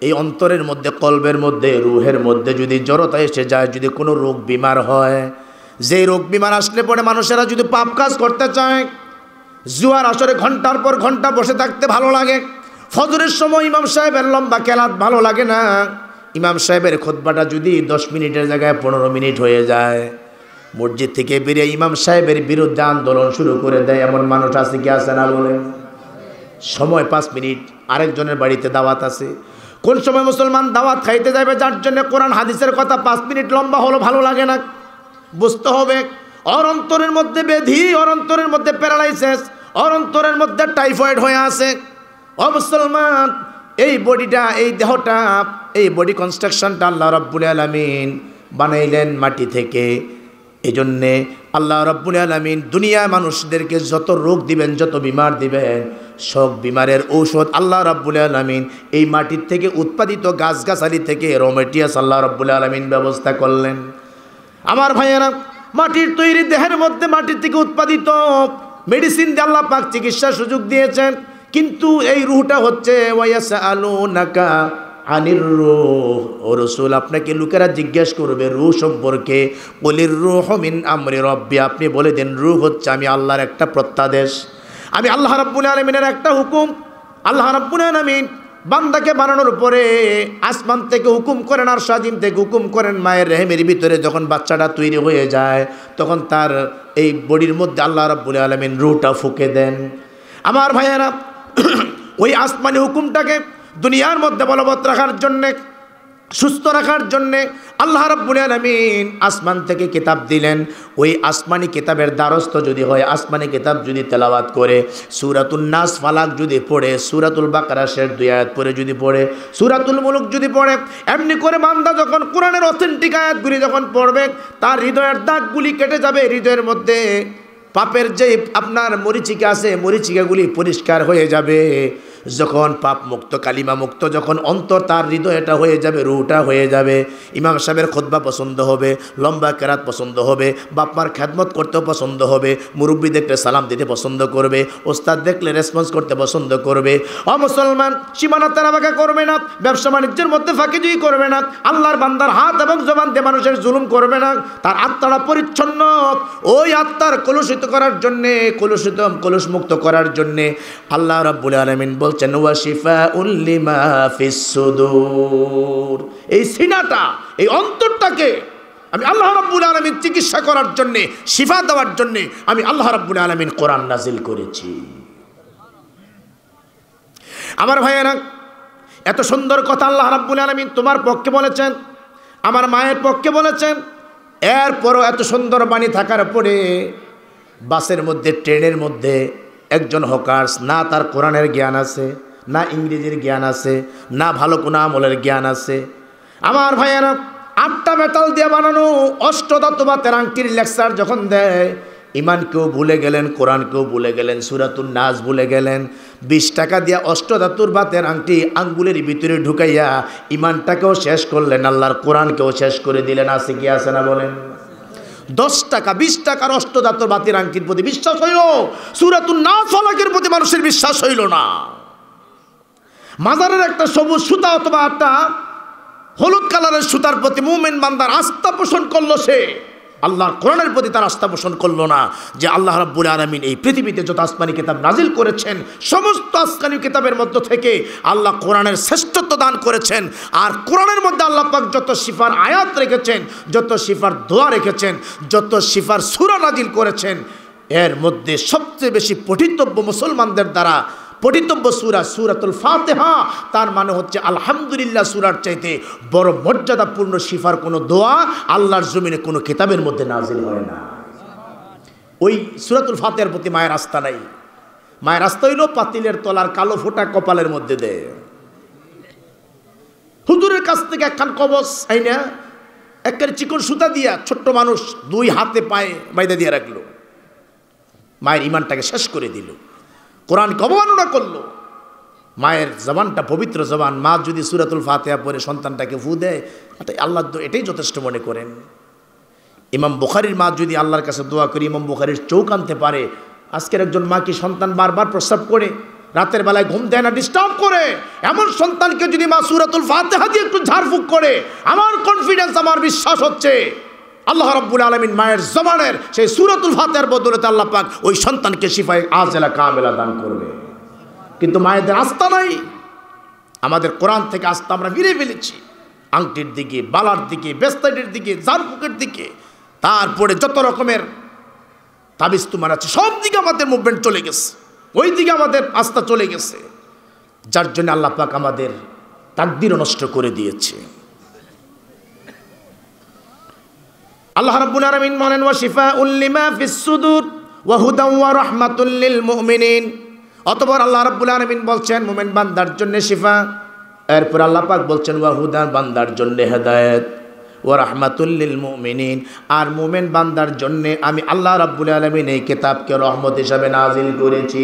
এই অন্তরের মধ্যে কল্পের মধ্যে রুহের মধ্যে যদি জড়তা এসে যায় যদি কোনো রোগ বিমার হয় যে রোগ বিমার আসলে পরে মানুষেরা যদি পাপ কাজ করতে চায় জুয়ার আসরে ঘন্টার পর ঘন্টা বসে থাকতে ভালো লাগে ফজরের সময় ইমাম সাহেবের লম্বা খেলাত ভালো লাগে না ইমাম সাহেবের খোদবাটা যদি দশ মিনিটের জায়গায় পনেরো মিনিট হয়ে যায় মসজিদ থেকে বেরিয়ে ইমাম সাহেবের বিরুদ্ধে আন্দোলন শুরু করে দেয় এমন মানুষ আছে কি আছে না বলে সময় পাঁচ মিনিট আরেকজনের বাড়িতে দাওয়াত আছে কোন সময় মুসলমান দাওয়াত খাইতে যাবে যার জন্য কোরআন হাদিসের কথা পাঁচ মিনিট লম্বা হলো ভালো লাগে না বুঝতে হবে অর অন্তরের মধ্যে বেধি অর অন্তরের মধ্যে প্যারালাইসিস অর অন্তরের মধ্যে টাইফয়েড হয়ে আছে অ মুসলমান এই বডিটা এই দেহটা এই বডি কনস্ট্রাকশনটা আল্লাহ রব্বুল আলমিন বানাইলেন মাটি থেকে এজন্যে আল্লাহ রব্বুল আলমিন দুনিয়া মানুষদেরকে যত রোগ দিবেন যত বিমার দিবেন সব বিমারের ঔষধ আল্লাহ রব্বুল আলমিন এই মাটির থেকে উৎপাদিত গাছগাছালি থেকে রোমেটিয়াস আল্লাহ রব্বুল আলমিন ব্যবস্থা করলেন আমার ভাইয়েরা মাটির তৈরি দেহের মধ্যে মাটির থেকে উৎপাদিত মেডিসিন দিয়ে আল্লাহ পাক চিকিৎসার সুযোগ দিয়েছেন কিন্তু এই রুহটা হচ্ছে ওয়াইয়াসা আলু নাকা আনির রুহ ও রসুল আপনাকে লোকেরা জিজ্ঞেস করবে রু সম্পর্কে বলির রুহ মিন আমরি রব্বি আপনি বলে দেন রুহ হচ্ছে আমি আল্লাহর একটা প্রত্যাদেশ আমি আল্লাহ রব্বুল আলমিনের একটা হুকুম আল্লাহ রব্বুল আলমিন বান্দাকে বানানোর পরে আসমান থেকে হুকুম করেন আর স্বাধীন থেকে হুকুম করেন মায়ের রেহেমের ভিতরে যখন বাচ্চাটা তৈরি হয়ে যায় তখন তার এই বডির মধ্যে আল্লাহ রব্বুল আলমিন রুটা ফুকে দেন আমার ভাইয়েরা ওই আসমানি হুকুমটাকে দুনিয়ার মধ্যে বলবৎ রাখার জন্যে সুস্থ রাখার জন্যে আল্লাহ রব্বুল আলমিন আসমান থেকে কিতাব দিলেন ওই আসমানি কিতাবের দ্বারস্থ যদি হয় আসমানি কিতাব যদি তেলাওয়াত করে সুরাতুল নাস ফালাক যদি পড়ে সুরাতুল বাকারা শের দুই আয়াত পড়ে যদি পড়ে সুরাতুল মুলুক যদি পড়ে এমনি করে বান্দা যখন কোরআনের অথেন্টিক আয়াতগুলি যখন পড়বে তার হৃদয়ের দাগগুলি কেটে যাবে হৃদয়ের মধ্যে পাপের যে আপনার মরিচিকা আছে মরিচিকাগুলি পরিষ্কার হয়ে যাবে যখন পাপ মুক্ত কালিমা মুক্ত যখন অন্তর তার হৃদয়টা হয়ে যাবে রুটা হয়ে যাবে ইমাম সাহেবের খোদ্া পছন্দ হবে লম্বা কেরাত পছন্দ হবে বাপমার খ্যাদমত করতেও পছন্দ হবে মুরব্বী দেখলে সালাম দিতে পছন্দ করবে ওস্তাদ দেখলে রেসপন্স করতে পছন্দ করবে অমুসলমান সীমানা তারা বাঁকা করবে না ব্যবসা বাণিজ্যের মধ্যে ফাঁকি দিয়ে করবে না আল্লাহর বান্দার হাত এবং জবান দিয়ে মানুষের জুলুম করবে না তার আত্মারা পরিচ্ছন্ন ওই আত্মার কলুষিত করার জন্যে কলুষিত মুক্ত করার জন্যে আল্লাহ রব্বুল আলমিন বল বলছেন এই সিনাটা এই অন্তরটাকে আমি আল্লাহ রব্বুল আলমিন চিকিৎসা করার জন্যে শিফা দেওয়ার জন্যে আমি আল্লাহ রব্বুল আলমিন কোরআন নাজিল করেছি আমার ভাইয়েরা এত সুন্দর কথা আল্লাহ রাব্বুল আলমিন তোমার পক্ষে বলেছেন আমার মায়ের পক্ষে বলেছেন এরপরও এত সুন্দর বাণী থাকার পরে বাসের মধ্যে ট্রেনের মধ্যে একজন হকার্স না তার কোরআনের জ্ঞান আছে না ইংরেজির জ্ঞান আছে না ভালো কোনো আমলের জ্ঞান আছে আমার ভাইয়েরা আটটা বেতাল দিয়ে বানানো অষ্টদত্ত বা তেরাঙ্কির লেকচার যখন দেয় ইমান কেউ ভুলে গেলেন কেউ ভুলে গেলেন সুরাতুর নাচ ভুলে গেলেন বিশ টাকা দিয়া অষ্টধাতুর বা আংটি আঙ্গুলের ভিতরে ঢুকাইয়া ইমানটাকেও শেষ করলেন আল্লাহর কোরআনকেও শেষ করে দিলেন আছে কি আছে না বলেন দশ টাকা বিশ টাকার অষ্টদাত বাতির আংটির প্রতি বিশ্বাস হইল সুরাতুন না ফলাকের প্রতি মানুষের বিশ্বাস হইল না মাজারের একটা সবুজ সুতা অথবা একটা হলুদ কালারের সুতার প্রতি মুমেন্ট বান্দার আস্থা পোষণ করলো সে আল্লাহর কোরআনের প্রতি তার আস্থা পোষণ করলো না যে আল্লাহ রাব্বুল আলমিন এই পৃথিবীতে যত আসমানি কিতাব নাজিল করেছেন সমস্ত আসমানি কিতাবের মধ্য থেকে আল্লাহ কোরআনের শ্রেষ্ঠত্ব দান করেছেন আর কোরআনের মধ্যে আল্লাহ পাক যত শিফার আয়াত রেখেছেন যত শিফার দোয়া রেখেছেন যত শিফার সুরা নাজিল করেছেন এর মধ্যে সবচেয়ে বেশি পঠিতব্য মুসলমানদের দ্বারা পঠিতব্য সুরা সুরাতুল ফাতেহা তার মানে হচ্ছে আলহামদুলিল্লাহ সুরার চাইতে বড় মর্যাদাপূর্ণ শিফার কোনো দোয়া আল্লাহর জমিনে কোনো কিতাবের মধ্যে নাজিল হয় না ওই সুরাতুল ফাতেহার প্রতি মায়ের রাস্তা নাই মায়ের রাস্তা হইল পাতিলের তলার কালো ফোঁটা কপালের মধ্যে দেয় হুদুরের কাছ থেকে একখান কবচ আইনা একখান চিকন সুতা দিয়া ছোট্ট মানুষ দুই হাতে পায়ে বাইদা দিয়ে রাখলো মায়ের ইমানটাকে শেষ করে দিল কোরআনকে অবমাননা করলো মায়ের জবানটা পবিত্র জবান মা যদি সুরাতুল ফাতেহা পরে সন্তানটাকে ভু দেয় আল্লাহ এটাই যথেষ্ট মনে করেন ইমাম বুখারির মা যদি আল্লাহর কাছে দোয়া করি ইমাম বুখারির চৌক আনতে পারে আজকের একজন মা কি সন্তান বারবার প্রস্তাব করে রাতের বেলায় ঘুম দেয় না ডিস্টার্ব করে এমন সন্তানকে যদি মা সুরাতুল ফাতেহা দিয়ে একটু ঝাড়ফুঁক করে আমার কনফিডেন্স আমার বিশ্বাস হচ্ছে আল্লাহ রব্বুল আলমিন মায়ের জবানের সেই সুরতুল ফাতের বদলতে আল্লাহ পাক ওই সন্তানকে সিফাই আজেলা কামেলা দান করবে কিন্তু মায়েদের আস্থা নাই আমাদের কোরআন থেকে আস্থা আমরা ফিরে ফেলেছি আংটির দিকে বালার দিকে বেস্তাইটের দিকে জারপুকের দিকে তারপরে যত রকমের তাবিজ তোমার আছে সব দিকে আমাদের মুভমেন্ট চলে গেছে ওই দিকে আমাদের আস্থা চলে গেছে যার জন্য আল্লাহ পাক আমাদের তাকদিরও নষ্ট করে দিয়েছে আল্লাহ রাব্বুল আলামিন বলেন ওয়া শিফাউল লিমা ফিস সুদুর ওয়া হুদা ওয়া রাহমাতুল লিল মুমিনিন অতঃপর আল্লাহ রাব্বুল আলামিন বলছেন মুমিন বান্দার জন্য শিফা এরপর আল্লাহ পাক বলছেন ওয়া হুদা বান্দার জন্য হেদায়েত ওয়া রাহমাতুল লিল মুমিনিন আর মুমিন বান্দার জন্য আমি আল্লাহ রাব্বুল আলামিন এই কিতাবকে রহমত হিসাবে নাযিল করেছি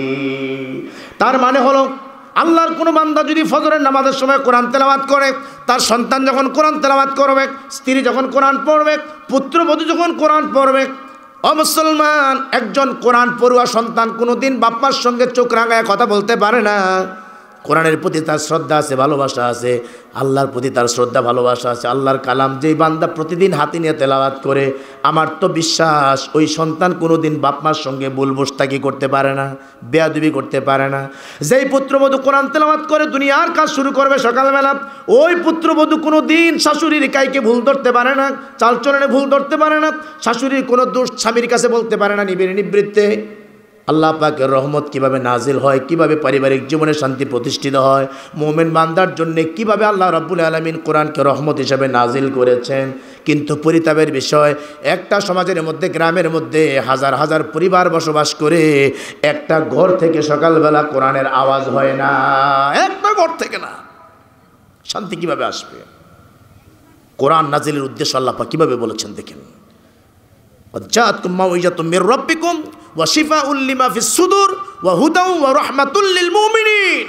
তার মানে হলো আল্লাহর কোনো বান্দা যদি ফজরের নামাজের সময় কোরআন তেলাওয়াত করে তার সন্তান যখন কোরআন তেলাওয়াত করবে স্ত্রী যখন কোরআন পড়বে পুত্রবধূ যখন কোরআন পড়বে অ মুসলমান একজন কোরআন পড়ুয়া সন্তান কোনো দিন বাপ্পার সঙ্গে চোখ রাঙায় কথা বলতে পারে না কোরআনের প্রতি তার শ্রদ্ধা আছে ভালোবাসা আছে আল্লাহর প্রতি তার শ্রদ্ধা ভালোবাসা আছে আল্লাহর কালাম যেই বান্দা প্রতিদিন হাতে নিয়ে তেলাবাত করে আমার তো বিশ্বাস ওই সন্তান কোনো দিন বাপমার সঙ্গে বুল বস্তাকি করতে পারে না বেয়াদুবি করতে পারে না যেই পুত্রবধূ কোরআন তেলাবাত করে দুনিয়ার কাজ শুরু করবে সকালবেলা ওই পুত্রবধূ কোনো দিন শাশুড়ির কাইকে ভুল ধরতে পারে না চালচলনে ভুল ধরতে পারে না শাশুড়ির কোনো দোষ স্বামীর কাছে বলতে পারে না নিবিড় নিবৃত্তে আল্লাহ পাকের রহমত কিভাবে নাজিল হয় কিভাবে পারিবারিক জীবনে শান্তি প্রতিষ্ঠিত হয় মোমেন বান্দার জন্যে কিভাবে আল্লাহ রব্বুল আলমিন কোরআনকে রহমত হিসাবে নাজিল করেছেন কিন্তু পরিতাপের বিষয় একটা সমাজের মধ্যে গ্রামের মধ্যে হাজার হাজার পরিবার বসবাস করে একটা ঘর থেকে সকালবেলা কোরআনের আওয়াজ হয় না একটা ঘর থেকে না শান্তি কিভাবে আসবে কোরআন নাজিলের উদ্দেশ্য আল্লাপা কীভাবে বলেছেন দেখেন জাতকুম মাউইজাতুম মির রাব্বিকুম ওয়া শিফাউল লিমা ফিস সুদুর ওয়া হুদাউ ওয়া রাহমাতুল লিল মুমিনিন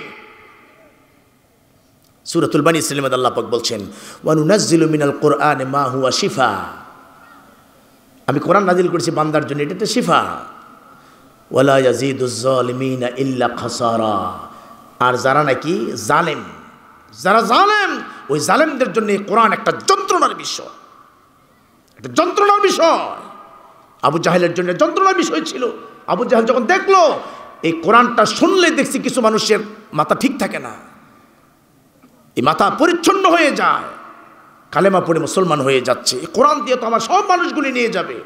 সূরাতুল বানী ইসলামাদ আল্লাহ পাক বলছেন ওয়া নুনাজ্জিলু মা হুয়া আমি কোরআন নাজিল করেছি বান্দার জন্য এটা একটা শিফা ওয়ালা ইয়াজিদুজ জালিমিনা ইল্লা খাসারা আর যারা নাকি জালেম যারা জালেম ওই জালেমদের জন্য কোরআন একটা যন্ত্রণার বিষয় একটা যন্ত্রণার বিষয় আবু জাহেলের জন্য যন্ত্রণার বিষয় ছিল আবু জাহেল যখন দেখলো এই কোরআনটা শুনলে দেখছি কিছু মানুষের মাথা ঠিক থাকে না এই মাথা পরিচ্ছন্ন হয়ে যায় কালেমা পড়ে মুসলমান হয়ে যাচ্ছে এই কোরআন দিয়ে তো আমার সব মানুষগুলি নিয়ে যাবে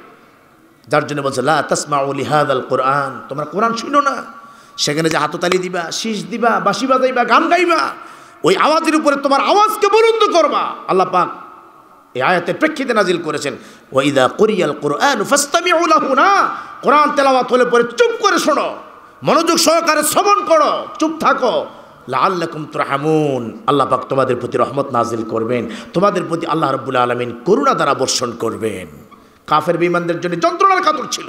যার জন্য বলছে লা তাসমা লিহাদ আল কোরআন তোমরা কোরআন শুনো না সেখানে যে হাততালি দিবা শীষ দিবা বাঁশি বাজাইবা গান গাইবা ওই আওয়াজের উপরে তোমার আওয়াজকে বরুদ্ধ করবা আল্লাহ পাক এই আয়াতের প্রেক্ষিতে নাজিল করেছেন ওইদা কোরিয়াল কোরআন ফাস্তামি উলাহু না কোরআন তেলাওয়াত হলে পরে চুপ করে শোনো মনোযোগ সহকারে শ্রবণ করো চুপ থাকো লাল্লাকুম তুরহামুন আল্লাহ পাক তোমাদের প্রতি রহমত নাজিল করবেন তোমাদের প্রতি আল্লাহ রব্বুল আলমিন করুণা দ্বারা বর্ষণ করবেন কাফের বিমানদের জন্য যন্ত্রণার কাতর ছিল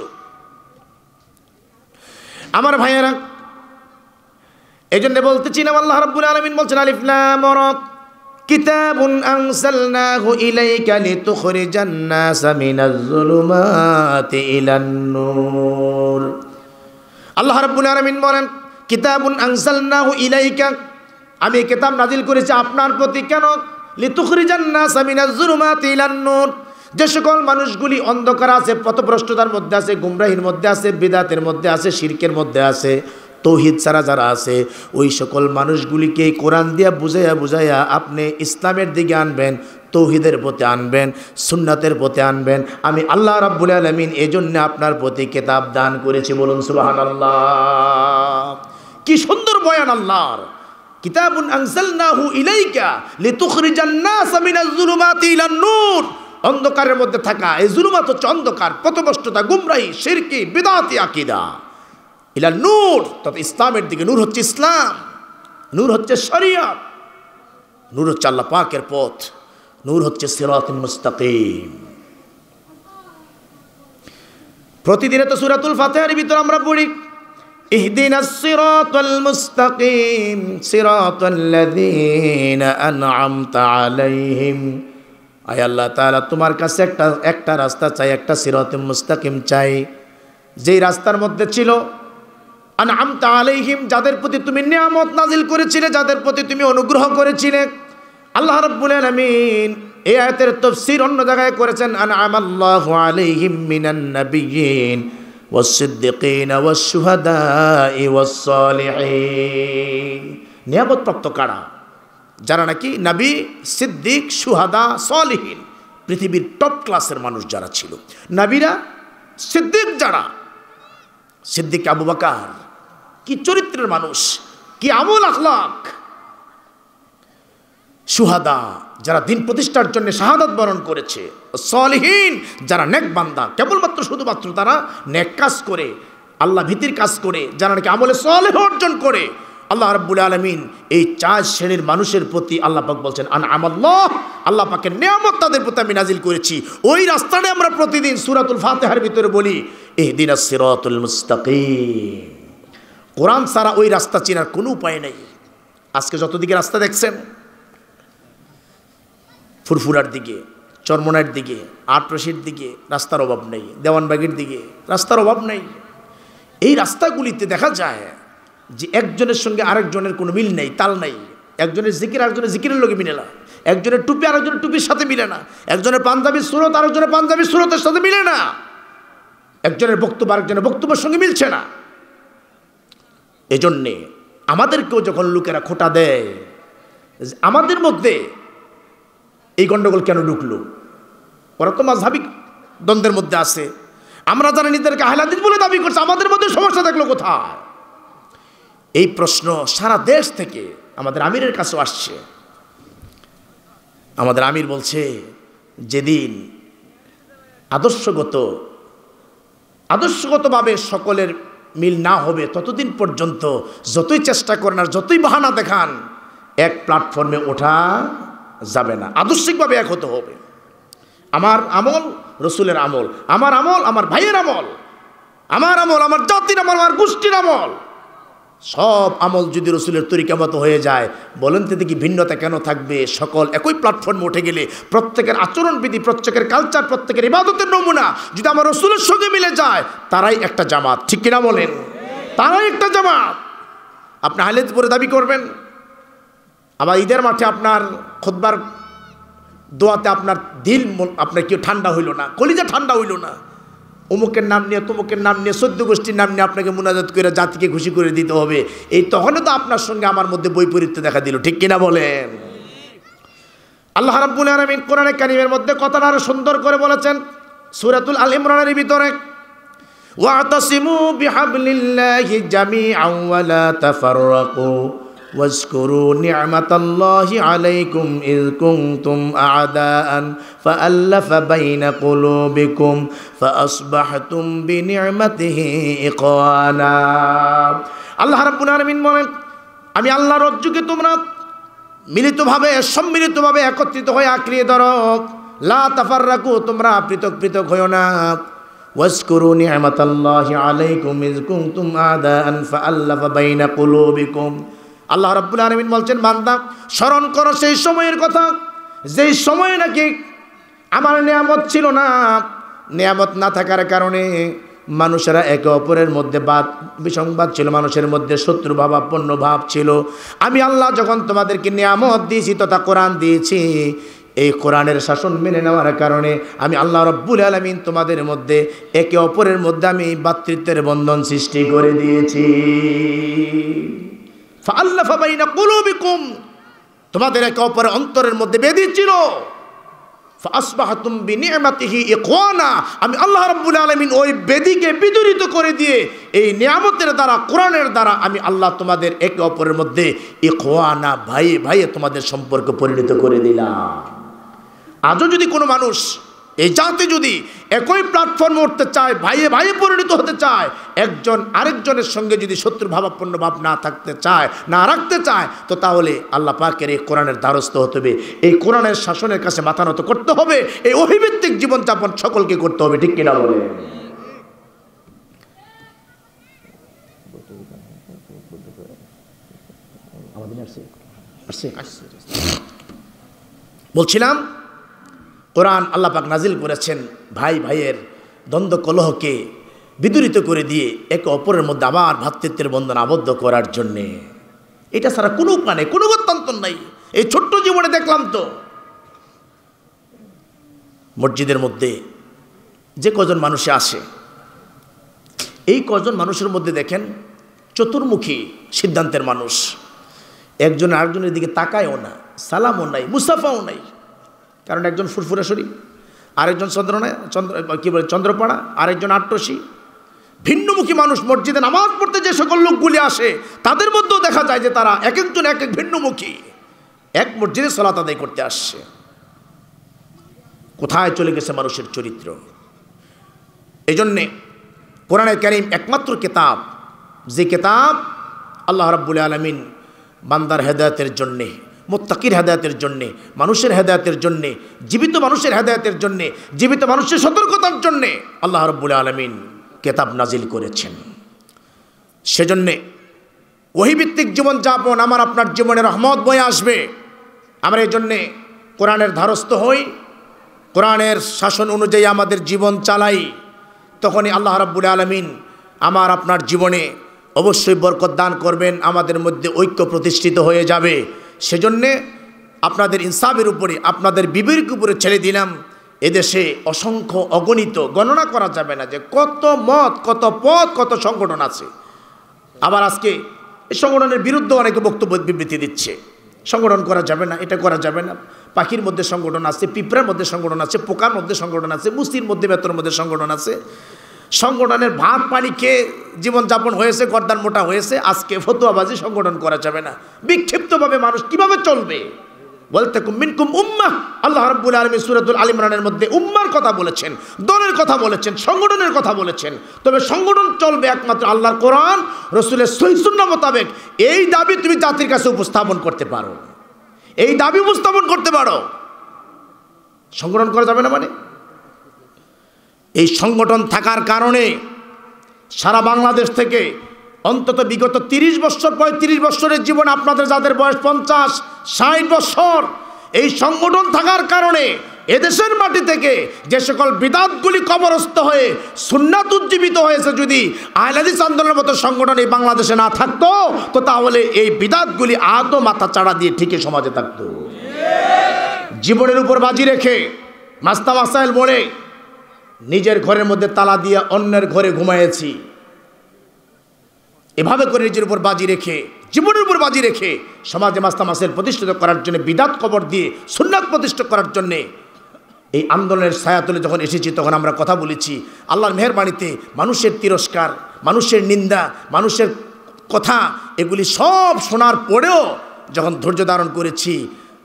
আমার ভাইয়েরা এই জন্য বলতেছিলাম আল্লাহ রব্বুল আলমিন বলছেন আলিফলাম কিতাবুন আনসালনাহু ইলাইকা লিতুখরিজান নাসা মিনাজ যুলুমাতি ইলান নূর আল্লাহ রাব্বুল আলামিন বলেন কিতাবুন আনসালনাহু ইলাইকা আমি কিতাব নাজিল করেছি আপনার প্রতি কেন লিতুখরিজান নাসা মিনাজ যুলুমাতি ইলান নূর যে সকল মানুষগুলি অন্ধকার আছে পথভ্রষ্টতার মধ্যে আছে গুমরাহির মধ্যে আছে বিদাতের মধ্যে আছে শিরকের মধ্যে আছে তৌহিদ ছাড়া যারা আছে ওই সকল মানুষগুলিকে কোরআন দিয়া বুঝাইয়া বুঝাইয়া আপনি ইসলামের দিকে আনবেন তৌহিদের পথে আনবেন সুন্নাতের পথে আনবেন আমি আল্লাহ রাব্বুল আলমিন জন্য আপনার প্রতি কেতাব দান করেছি বলুন সুবাহান আল্লাহ কি সুন্দর বয়ান আল্লাহর কিতাবুন আনসালনাহু ইলাইকা লিতুখরিজান মিনাজ যুলুমাতি ইলান নূর অন্ধকারের মধ্যে থাকা এই জুলুমাত হচ্ছে অন্ধকার পথভষ্টতা গুমরাহি শিরকি বিদাতি আকিদা ইলা নূর তবে ইসলামের দিকে নূর হচ্ছে ইসলাম নূর হচ্ছে শরিয়ত নূর হচ্ছে আল্লাহ পাকের পথ নূর হচ্ছে সিরাত মুস্তাকিম প্রতিদিনে তো সুরাতুল ফাতেহার ভিতর আমরা পড়ি اهدنا الصراط মুস্তাকিম صراط الذين أنعمت عليهم আয় আল্লাহ তাআলা তোমার কাছে একটা একটা রাস্তা চাই একটা সিরাতুল মুস্তাকিম চাই যেই রাস্তার মধ্যে ছিল আন আলাইহিম যাদের প্রতি তুমি নিয়ামত নাজিল করেছিলে যাদের প্রতি তুমি অনুগ্রহ করেছিলে আল্লাহ রাব্বুল আলামিন এই আয়াতের তাফসীর অন্য জায়গায় করেছেন আন আমাল্লাহু আলাইহিম মিনান নাবিয়িন والصديقين والشهداء والصالحين নিয়ামত প্রাপ্ত কারা যারা নাকি নবী সিদ্দিক সুহাদা সলিহীন পৃথিবীর টপ ক্লাসের মানুষ যারা ছিল নবীরা সিদ্দিক যারা সিদ্দিক আবু বাকার কি চরিত্রের মানুষ কি আমল আখলাক সুহাদা যারা দিন প্রতিষ্ঠার জন্য শাহাদাত বরণ করেছে সলহীন যারা নেক বান্দা কেবলমাত্র শুধুমাত্র তারা নেক কাজ করে আল্লাহ ভীতির কাজ করে যারা নাকি আমলে সলেহ অর্জন করে আল্লাহ রব্বুল আলমিন এই চার শ্রেণীর মানুষের প্রতি আল্লাহ পাক বলছেন আন আমল্লাহ আল্লাহ পাকের নিয়ামত তাদের প্রতি আমি নাজিল করেছি ওই রাস্তাটা আমরা প্রতিদিন সুরাতুল ফাতেহার ভিতরে বলি এহদিন সিরাতুল মুস্তাকিম কোরআন ছাড়া ওই রাস্তা চেনার কোনো উপায় নেই আজকে যতদিকে রাস্তা দেখছেন ফুরফুরার দিকে চরমনার দিকে আটরশির দিকে রাস্তার অভাব নেই দেওয়ানবাগের দিকে রাস্তার অভাব নেই এই রাস্তাগুলিতে দেখা যায় যে একজনের সঙ্গে আরেকজনের কোনো মিল নেই তাল নেই একজনের জিকির আরেকজনের জিকিরের লোকে মিলে না একজনের টুপি আরেকজনের টুপির সাথে মিলে না একজনের পাঞ্জাবির সুরত আরেকজনের পাঞ্জাবির সুরতের সাথে মিলে না একজনের বক্তব্য আরেকজনের বক্তব্যের সঙ্গে মিলছে না এজন্যে আমাদেরকেও যখন লোকেরা খোটা দেয় আমাদের মধ্যে এই গণ্ডগোল কেন ঢুকলো ওরা তো মাঝাবিক দ্বন্দ্বের মধ্যে আছে আমরা যারা নিজেদেরকে আহলাদিত বলে দাবি করছে আমাদের মধ্যে সমস্যা থাকলো কোথায় এই প্রশ্ন সারা দেশ থেকে আমাদের আমিরের কাছেও আসছে আমাদের আমির বলছে যেদিন আদর্শগত আদর্শগতভাবে সকলের মিল না হবে ততদিন পর্যন্ত যতই চেষ্টা করেন আর যতই বাহানা দেখান এক প্ল্যাটফর্মে ওঠা যাবে না আদর্শিকভাবে এক হতে হবে আমার আমল রসুলের আমল আমার আমল আমার ভাইয়ের আমল আমার আমল আমার জাতির আমল আমার গোষ্ঠীর আমল সব আমল যদি রসুলের তরিকা মতো হয়ে যায় বলেন তো দেখি ভিন্নতা কেন থাকবে সকল একই প্ল্যাটফর্ম উঠে গেলে প্রত্যেকের আচরণবিধি প্রত্যেকের কালচার প্রত্যেকের ইবাদতের নমুনা যদি আমার রসুলের সঙ্গে মিলে যায় তারাই একটা জামাত ঠিক কিনা বলেন তারাই একটা জামাত আপনি হাইলেজ পরে দাবি করবেন আবার ঈদের মাঠে আপনার খোদবার দোয়াতে আপনার দিল আপনার কেউ ঠান্ডা হইল না কলিজা ঠান্ডা হইল না অমুকের নাম নিয়ে তমুকের নাম নিয়ে সদ্য গোষ্ঠীর নাম নিয়ে আপনাকে মোনাজাত করে জাতিকে খুশি করে দিতে হবে এই তখনও তো আপনার সঙ্গে আমার মধ্যে বৈপরীত্য দেখা দিল ঠিক কিনা বলেন আল্লাহ রাব্বুল আলামিন কোরআনে কারিমের মধ্যে কথাটা আরো সুন্দর করে বলেছেন সূরাতুল আল ইমরানের ভিতরে ওয়াতাসিমু বিহাবলিল্লাহি জামিআ ওয়া লা তাফাররাকু واذكروا نعمة الله عليكم إذ كنتم أعداء فألف بين قلوبكم فأصبحتم بنعمته إقوانا আল্লাহ রাব্বুল আলামিন বলেন আমি আল্লাহর রজ্জুকে তোমরা মিলিতভাবে সম্মিলিতভাবে একত্রিত হয়ে আঁকড়িয়ে ধরো লা তাফাররাকু তোমরা পৃথক পৃথক হইও না واذكروا نعمة الله عليكم إذ كنتم أعداء فألف بين قلوبكم আল্লাহ রাব্বুল আলমিন বলছেন বান্দা স্মরণ করো সেই সময়ের কথা যেই সময় নাকি আমার নিয়ামত ছিল না নিয়ামত না থাকার কারণে মানুষেরা একে অপরের মধ্যে বাদ বিসংবাদ ছিল মানুষের মধ্যে শত্রু আপন্ন ভাব ছিল আমি আল্লাহ যখন তোমাদেরকে নিয়ামত দিয়েছি তথা কোরআন দিয়েছি এই কোরআনের শাসন মেনে নেওয়ার কারণে আমি আল্লাহ রব্বুল আলমিন তোমাদের মধ্যে একে অপরের মধ্যে আমি ভাতৃত্বের বন্ধন সৃষ্টি করে দিয়েছি তোমাদের একে অপরের অন্তরের মধ্যে বেদি ছিল আমি আল্লাহ রব্বুল আলমিন ওই বেদিকে বিদরিত করে দিয়ে এই নিয়ামতের দ্বারা কোরআনের দ্বারা আমি আল্লাহ তোমাদের একে অপরের মধ্যে ইকোয়ানা ভাই ভাইয়ে তোমাদের সম্পর্ক পরিণত করে দিলাম আজও যদি কোনো মানুষ এই জাতি যদি একই প্ল্যাটফর্মে উঠতে চায় ভাইয়ে ভাইয়ে পরিণত হতে চায় একজন আরেকজনের সঙ্গে যদি শত্রু ভাবাপন্ন ভাব না থাকতে চায় না রাখতে চায় তো তাহলে আল্লাহ পাকের এই কোরআনের দ্বারস্থ হতে হবে এই কোরআনের শাসনের কাছে মাথা নত করতে হবে এই অভিভিত্তিক জীবনযাপন সকলকে করতে হবে ঠিক কিনা বলে বলছিলাম কোরআন আল্লাপাক নাজিল করেছেন ভাই ভাইয়ের দ্বন্দ্ব কলহকে বিদুরিত করে দিয়ে একে অপরের মধ্যে আবার ভাতৃত্বের বন্ধন আবদ্ধ করার জন্যে এটা ছাড়া কোনো উপায় নেই কোনো গত্যন্তর নাই এই ছোট্ট জীবনে দেখলাম তো মসজিদের মধ্যে যে কজন মানুষে আসে এই কজন মানুষের মধ্যে দেখেন চতুর্মুখী সিদ্ধান্তের মানুষ একজন আরেকজনের দিকে তাকায়ও না সালামও নাই মুসাফাও নাই কারণ একজন ফুরফুরেশ্বরী আরেকজন চন্দ্রনায় চন্দ্র কী বলে চন্দ্রপাড়া আরেকজন আট্টসী ভিন্নমুখী মানুষ মসজিদে নামাজ পড়তে যে সকল লোকগুলি আসে তাদের মধ্যেও দেখা যায় যে তারা এক একজন এক এক ভিন্নমুখী এক মসজিদে সলাত আদায় করতে আসছে কোথায় চলে গেছে মানুষের চরিত্র এজন্যে কোরআনে কারিম একমাত্র কেতাব যে কেতাব আল্লাহ রাবুল আলমিন বান্দার হেদায়তের জন্যে মোত্তাকির হেদায়তের জন্যে মানুষের হেদায়তের জন্যে জীবিত মানুষের হেদায়তের জন্যে জীবিত মানুষের সতর্কতার জন্যে আল্লাহ রব্বুল আলমিন কেতাব নাজিল করেছেন সেজন্যে ওহিভিত্তিক জীবনযাপন আমার আপনার জীবনে রহমত বয়ে আসবে আমরা এই জন্যে কোরআনের ধারস্থ হই কোরআনের শাসন অনুযায়ী আমাদের জীবন চালাই তখনই আল্লাহ রাব্বুল আলমিন আমার আপনার জীবনে অবশ্যই বরকত দান করবেন আমাদের মধ্যে ঐক্য প্রতিষ্ঠিত হয়ে যাবে সেজন্যে আপনাদের ইনসাফের উপরে আপনাদের বিবেক উপরে ছেড়ে দিলাম এদেশে অসংখ্য অগণিত গণনা করা যাবে না যে কত মত কত পথ কত সংগঠন আছে আবার আজকে এই সংগঠনের বিরুদ্ধে অনেকে বক্তব্য বিবৃতি দিচ্ছে সংগঠন করা যাবে না এটা করা যাবে না পাখির মধ্যে সংগঠন আছে পিঁপড়ার মধ্যে সংগঠন আছে পোকার মধ্যে সংগঠন আছে মুসলির মধ্যে বেতনের মধ্যে সংগঠন আছে সংগঠনের ভাত পানি খেয়ে জীবনযাপন হয়েছে গর্দান মোটা হয়েছে আজকে ফতুয়াবাজি সংগঠন করা যাবে না বিক্ষিপ্তভাবে মানুষ কিভাবে চলবে বলতে মিনকুম উম্মা আল্লাহ রব্বুল আলমী সুরাতুল আলিমরানের মধ্যে উম্মার কথা বলেছেন দলের কথা বলেছেন সংগঠনের কথা বলেছেন তবে সংগঠন চলবে একমাত্র আল্লাহর কোরআন রসুলের সহিসুন্না মোতাবেক এই দাবি তুমি জাতির কাছে উপস্থাপন করতে পারো এই দাবি উপস্থাপন করতে পারো সংগঠন করা যাবে না মানে এই সংগঠন থাকার কারণে সারা বাংলাদেশ থেকে অন্তত বিগত তিরিশ বছর পঁয়ত্রিশ বছরের জীবন আপনাদের যাদের বয়স পঞ্চাশ ষাট বছর এই সংগঠন থাকার কারণে এদেশের মাটি থেকে যে সকল বিদাতগুলি কবরস্থ হয়ে সুন্নাত উজ্জীবিত হয়েছে যদি আহলাদিস আন্দোলনের মতো সংগঠন এই বাংলাদেশে না থাকতো তো তাহলে এই বিদাতগুলি আদৌ মাথা চাড়া দিয়ে ঠিকই সমাজে থাকতো জীবনের উপর বাজি রেখে মাস্তা মাসাইল বলে নিজের ঘরের মধ্যে তালা দিয়ে অন্যের ঘরে ঘুমাইয়েছি এভাবে করে নিজের উপর বাজি রেখে জীবনের উপর বাজি রেখে সমাজে মাস্তা মাসের প্রতিষ্ঠিত করার জন্য বিদাত কবর দিয়ে সুন্নাত প্রতিষ্ঠা করার জন্যে এই আন্দোলনের ছায়াতলে যখন এসেছি তখন আমরা কথা বলেছি আল্লাহর মেহরবাণীতে মানুষের তিরস্কার মানুষের নিন্দা মানুষের কথা এগুলি সব শোনার পরেও যখন ধৈর্য ধারণ করেছি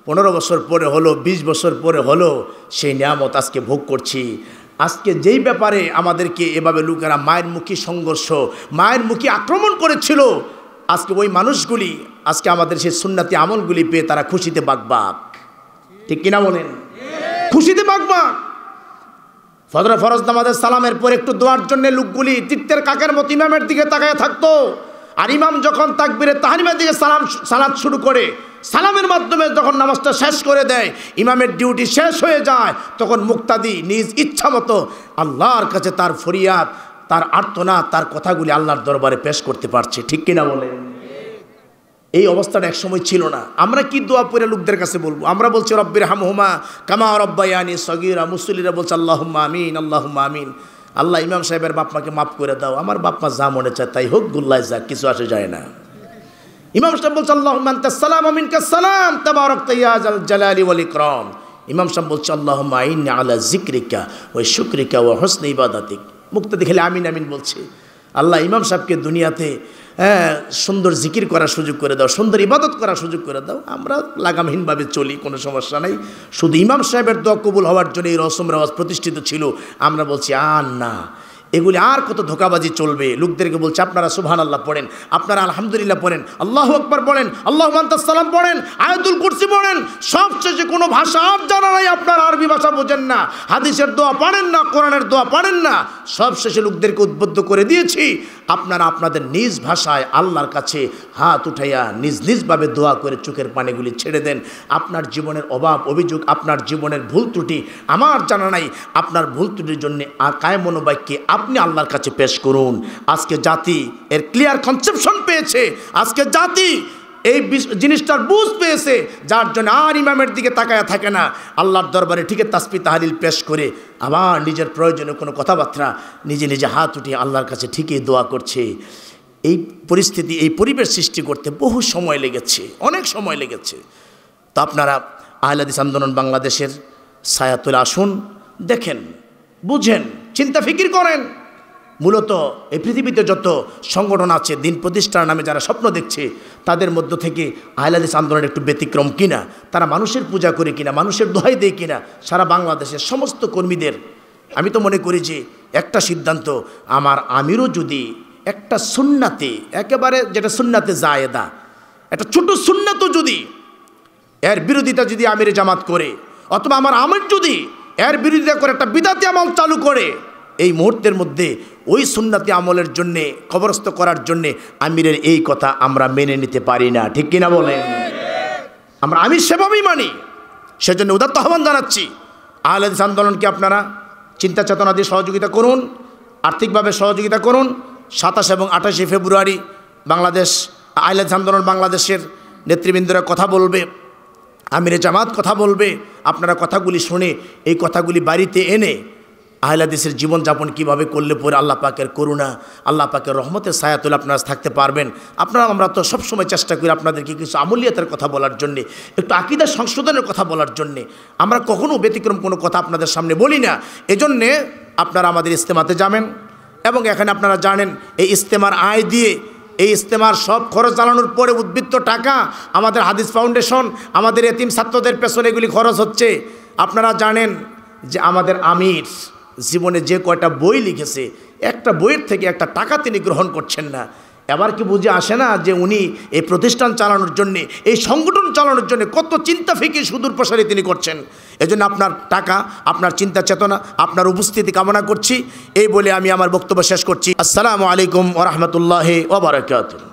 পনেরো বছর পরে হলো ২০ বছর পরে হলো সেই নিয়ামত আজকে ভোগ করছি আজকে যেই ব্যাপারে আমাদেরকে এভাবে লোকেরা মায়ের মুখী সংঘর্ষ মায়ের মুখী আক্রমণ করেছিল আজকে ওই মানুষগুলি আজকে আমাদের সেই সুন্নাতি আমলগুলি পেয়ে তারা খুশিতে বাগবাক ঠিক কিনা বলেন খুশিতে বাগবাক ফজর ফরজ নামাজের সালামের পর একটু দোয়ার জন্য লোকগুলি তীর্থের কাকের মতো ইমামের দিকে তাকায় থাকতো আর ইমাম যখন তাকবিরে তাহানিমের দিকে সালাম সালাদ শুরু করে সালামের মাধ্যমে যখন নামাজটা শেষ করে দেয় ইমামের ডিউটি শেষ হয়ে যায় তখন মুক্তাদি নিজ ইচ্ছা মতো আল্লাহর কাছে তার ফরিয়াদ তার আর্তনা তার কথাগুলি আল্লাহর দরবারে পেশ করতে পারছে ঠিক কিনা বলে এই অবস্থাটা একসময় ছিল না আমরা কি দোয়া পড়ে লোকদের কাছে বলবো আমরা বলছি রব্বির হামহুমা কামা রব্বায়ানি সগিরা মুসলিরা বলছে আল্লাহ আমিন আল্লাহ আমিন আল্লাহ ইমাম সাহেবের বাপমাকে মাফ করে দাও আমার বাপমা যা মনে চায় তাই হোক গুল্লাই যা কিছু আসে যায় না ইমাম সাহেব বলছে আল্লাহ সালাম আমিনকা সালাম তাবারক তাইয়াজ আল জালালি ইমাম সাহেব বলছে আল্লাহ আইন আলা জিক্রিকা ওই শুক্রিকা ও হসনে ইবাদাতিক মুক্ত দেখলে আমিন আমিন বলছে আল্লাহ ইমাম সাহেবকে দুনিয়াতে হ্যাঁ সুন্দর জিকির করার সুযোগ করে দাও সুন্দর ইবাদত করার সুযোগ করে দাও আমরা লাগামহীনভাবে চলি কোনো সমস্যা নাই শুধু ইমাম সাহেবের দোয়া কবুল হওয়ার জন্য এই রসম রেওয়াজ প্রতিষ্ঠিত ছিল আমরা বলছি আর না এগুলি আর কত ধোকাবাজি চলবে লোকদেরকে বলছে আপনারা সুহান আল্লাহ পড়েন আপনারা আলহামদুলিল্লাহ পড়েন আল্লাহ আকবর পড়েন আল্লাহ সালাম পড়েন আয়দুল কুরসি পড়েন সবচেয়ে কোনো ভাষা আর জানা নাই আপনার আরবি ভাষা বোঝেন না হাদিসের দোয়া পারেন না কোরআনের দোয়া পারেন না সবশেষে লোকদেরকে উদ্বুদ্ধ করে দিয়েছি আপনারা আপনাদের নিজ ভাষায় আল্লাহর কাছে হাত উঠাইয়া নিজ নিজভাবে দোয়া করে চোখের পানিগুলি ছেড়ে দেন আপনার জীবনের অভাব অভিযোগ আপনার জীবনের ভুল ত্রুটি আমার জানা নাই আপনার ভুল ত্রুটির জন্যে আকায় মনোবাক্যে আপ আপনি আল্লাহর কাছে পেশ করুন আজকে জাতি এর ক্লিয়ার কনসেপশন পেয়েছে আজকে জাতি এই জিনিসটার বুঝ পেয়েছে যার জন্য আর ইমামের দিকে তাকায়া থাকে না আল্লাহর দরবারে ঠিক তাসপি তাহালিল পেশ করে আবার নিজের প্রয়োজনে কোনো কথাবার্তা নিজে নিজে হাত উঠিয়ে আল্লাহর কাছে ঠিকই দোয়া করছে এই পরিস্থিতি এই পরিবেশ সৃষ্টি করতে বহু সময় লেগেছে অনেক সময় লেগেছে তো আপনারা আহলাদিস আন্দোলন বাংলাদেশের সায়াতুল আসুন দেখেন বুঝেন চিন্তা ফিকির করেন মূলত এই পৃথিবীতে যত সংগঠন আছে দিন প্রতিষ্ঠার নামে যারা স্বপ্ন দেখছে তাদের মধ্য থেকে আহলাদিস আন্দোলন একটু ব্যতিক্রম কিনা তারা মানুষের পূজা করে কিনা মানুষের দোহাই দেয় কিনা সারা বাংলাদেশের সমস্ত কর্মীদের আমি তো মনে করি যে একটা সিদ্ধান্ত আমার আমিরও যদি একটা সুন্নাতে একেবারে যেটা সুন্নাতে জায়েদা একটা ছোট সুন্নাতও যদি এর বিরোধিতা যদি আমির জামাত করে অথবা আমার আমির যদি এর বিরোধিতা করে একটা বিদাতি আমল চালু করে এই মুহূর্তের মধ্যে ওই সুন্নাতি আমলের জন্যে খবরস্থ করার জন্যে আমিরের এই কথা আমরা মেনে নিতে পারি না ঠিক কিনা বলেন আমরা আমি সেভাবেই মানি সেজন্য উদাত্ত আহ্বান জানাচ্ছি আহলেদ আন্দোলনকে আপনারা চিন্তা চেতনা দিয়ে সহযোগিতা করুন আর্থিকভাবে সহযোগিতা করুন সাতাশ এবং আঠাশে ফেব্রুয়ারি বাংলাদেশ আহলেদ আন্দোলন বাংলাদেশের নেতৃবৃন্দরা কথা বলবে আমিরে জামাত কথা বলবে আপনারা কথাগুলি শুনে এই কথাগুলি বাড়িতে এনে আহলাদিসের জীবনযাপন কিভাবে করলে পরে আল্লাহ পাকের করুণা আল্লাহ পাকের রহমতের সায়াতুল আপনারা থাকতে পারবেন আপনারা আমরা তো সবসময় চেষ্টা করি আপনাদেরকে কিছু আমূল্যতার কথা বলার জন্যে একটু আকিদার সংশোধনের কথা বলার জন্যে আমরা কখনও ব্যতিক্রম কোনো কথা আপনাদের সামনে বলি না এজন্যে আপনারা আমাদের ইস্তেমাতে যাবেন এবং এখানে আপনারা জানেন এই ইস্তেমার আয় দিয়ে এই ইস্তেমার সব খরচ চালানোর পরে উদ্বৃত্ত টাকা আমাদের হাদিস ফাউন্ডেশন আমাদের এতিম ছাত্রদের পেছনে এগুলি খরচ হচ্ছে আপনারা জানেন যে আমাদের আমির জীবনে যে কয়টা বই লিখেছে একটা বইয়ের থেকে একটা টাকা তিনি গ্রহণ করছেন না এবার কি বুঝে আসে না যে উনি এই প্রতিষ্ঠান চালানোর জন্যে এই সংগঠন চালানোর জন্য কত চিন্তা ফিকে সুদূর প্রসারী তিনি করছেন এজন্য আপনার টাকা আপনার চিন্তা চেতনা আপনার উপস্থিতি কামনা করছি এই বলে আমি আমার বক্তব্য শেষ করছি আসসালামু আলাইকুম ওরহমতুল্লাহ ওবরাকাতুল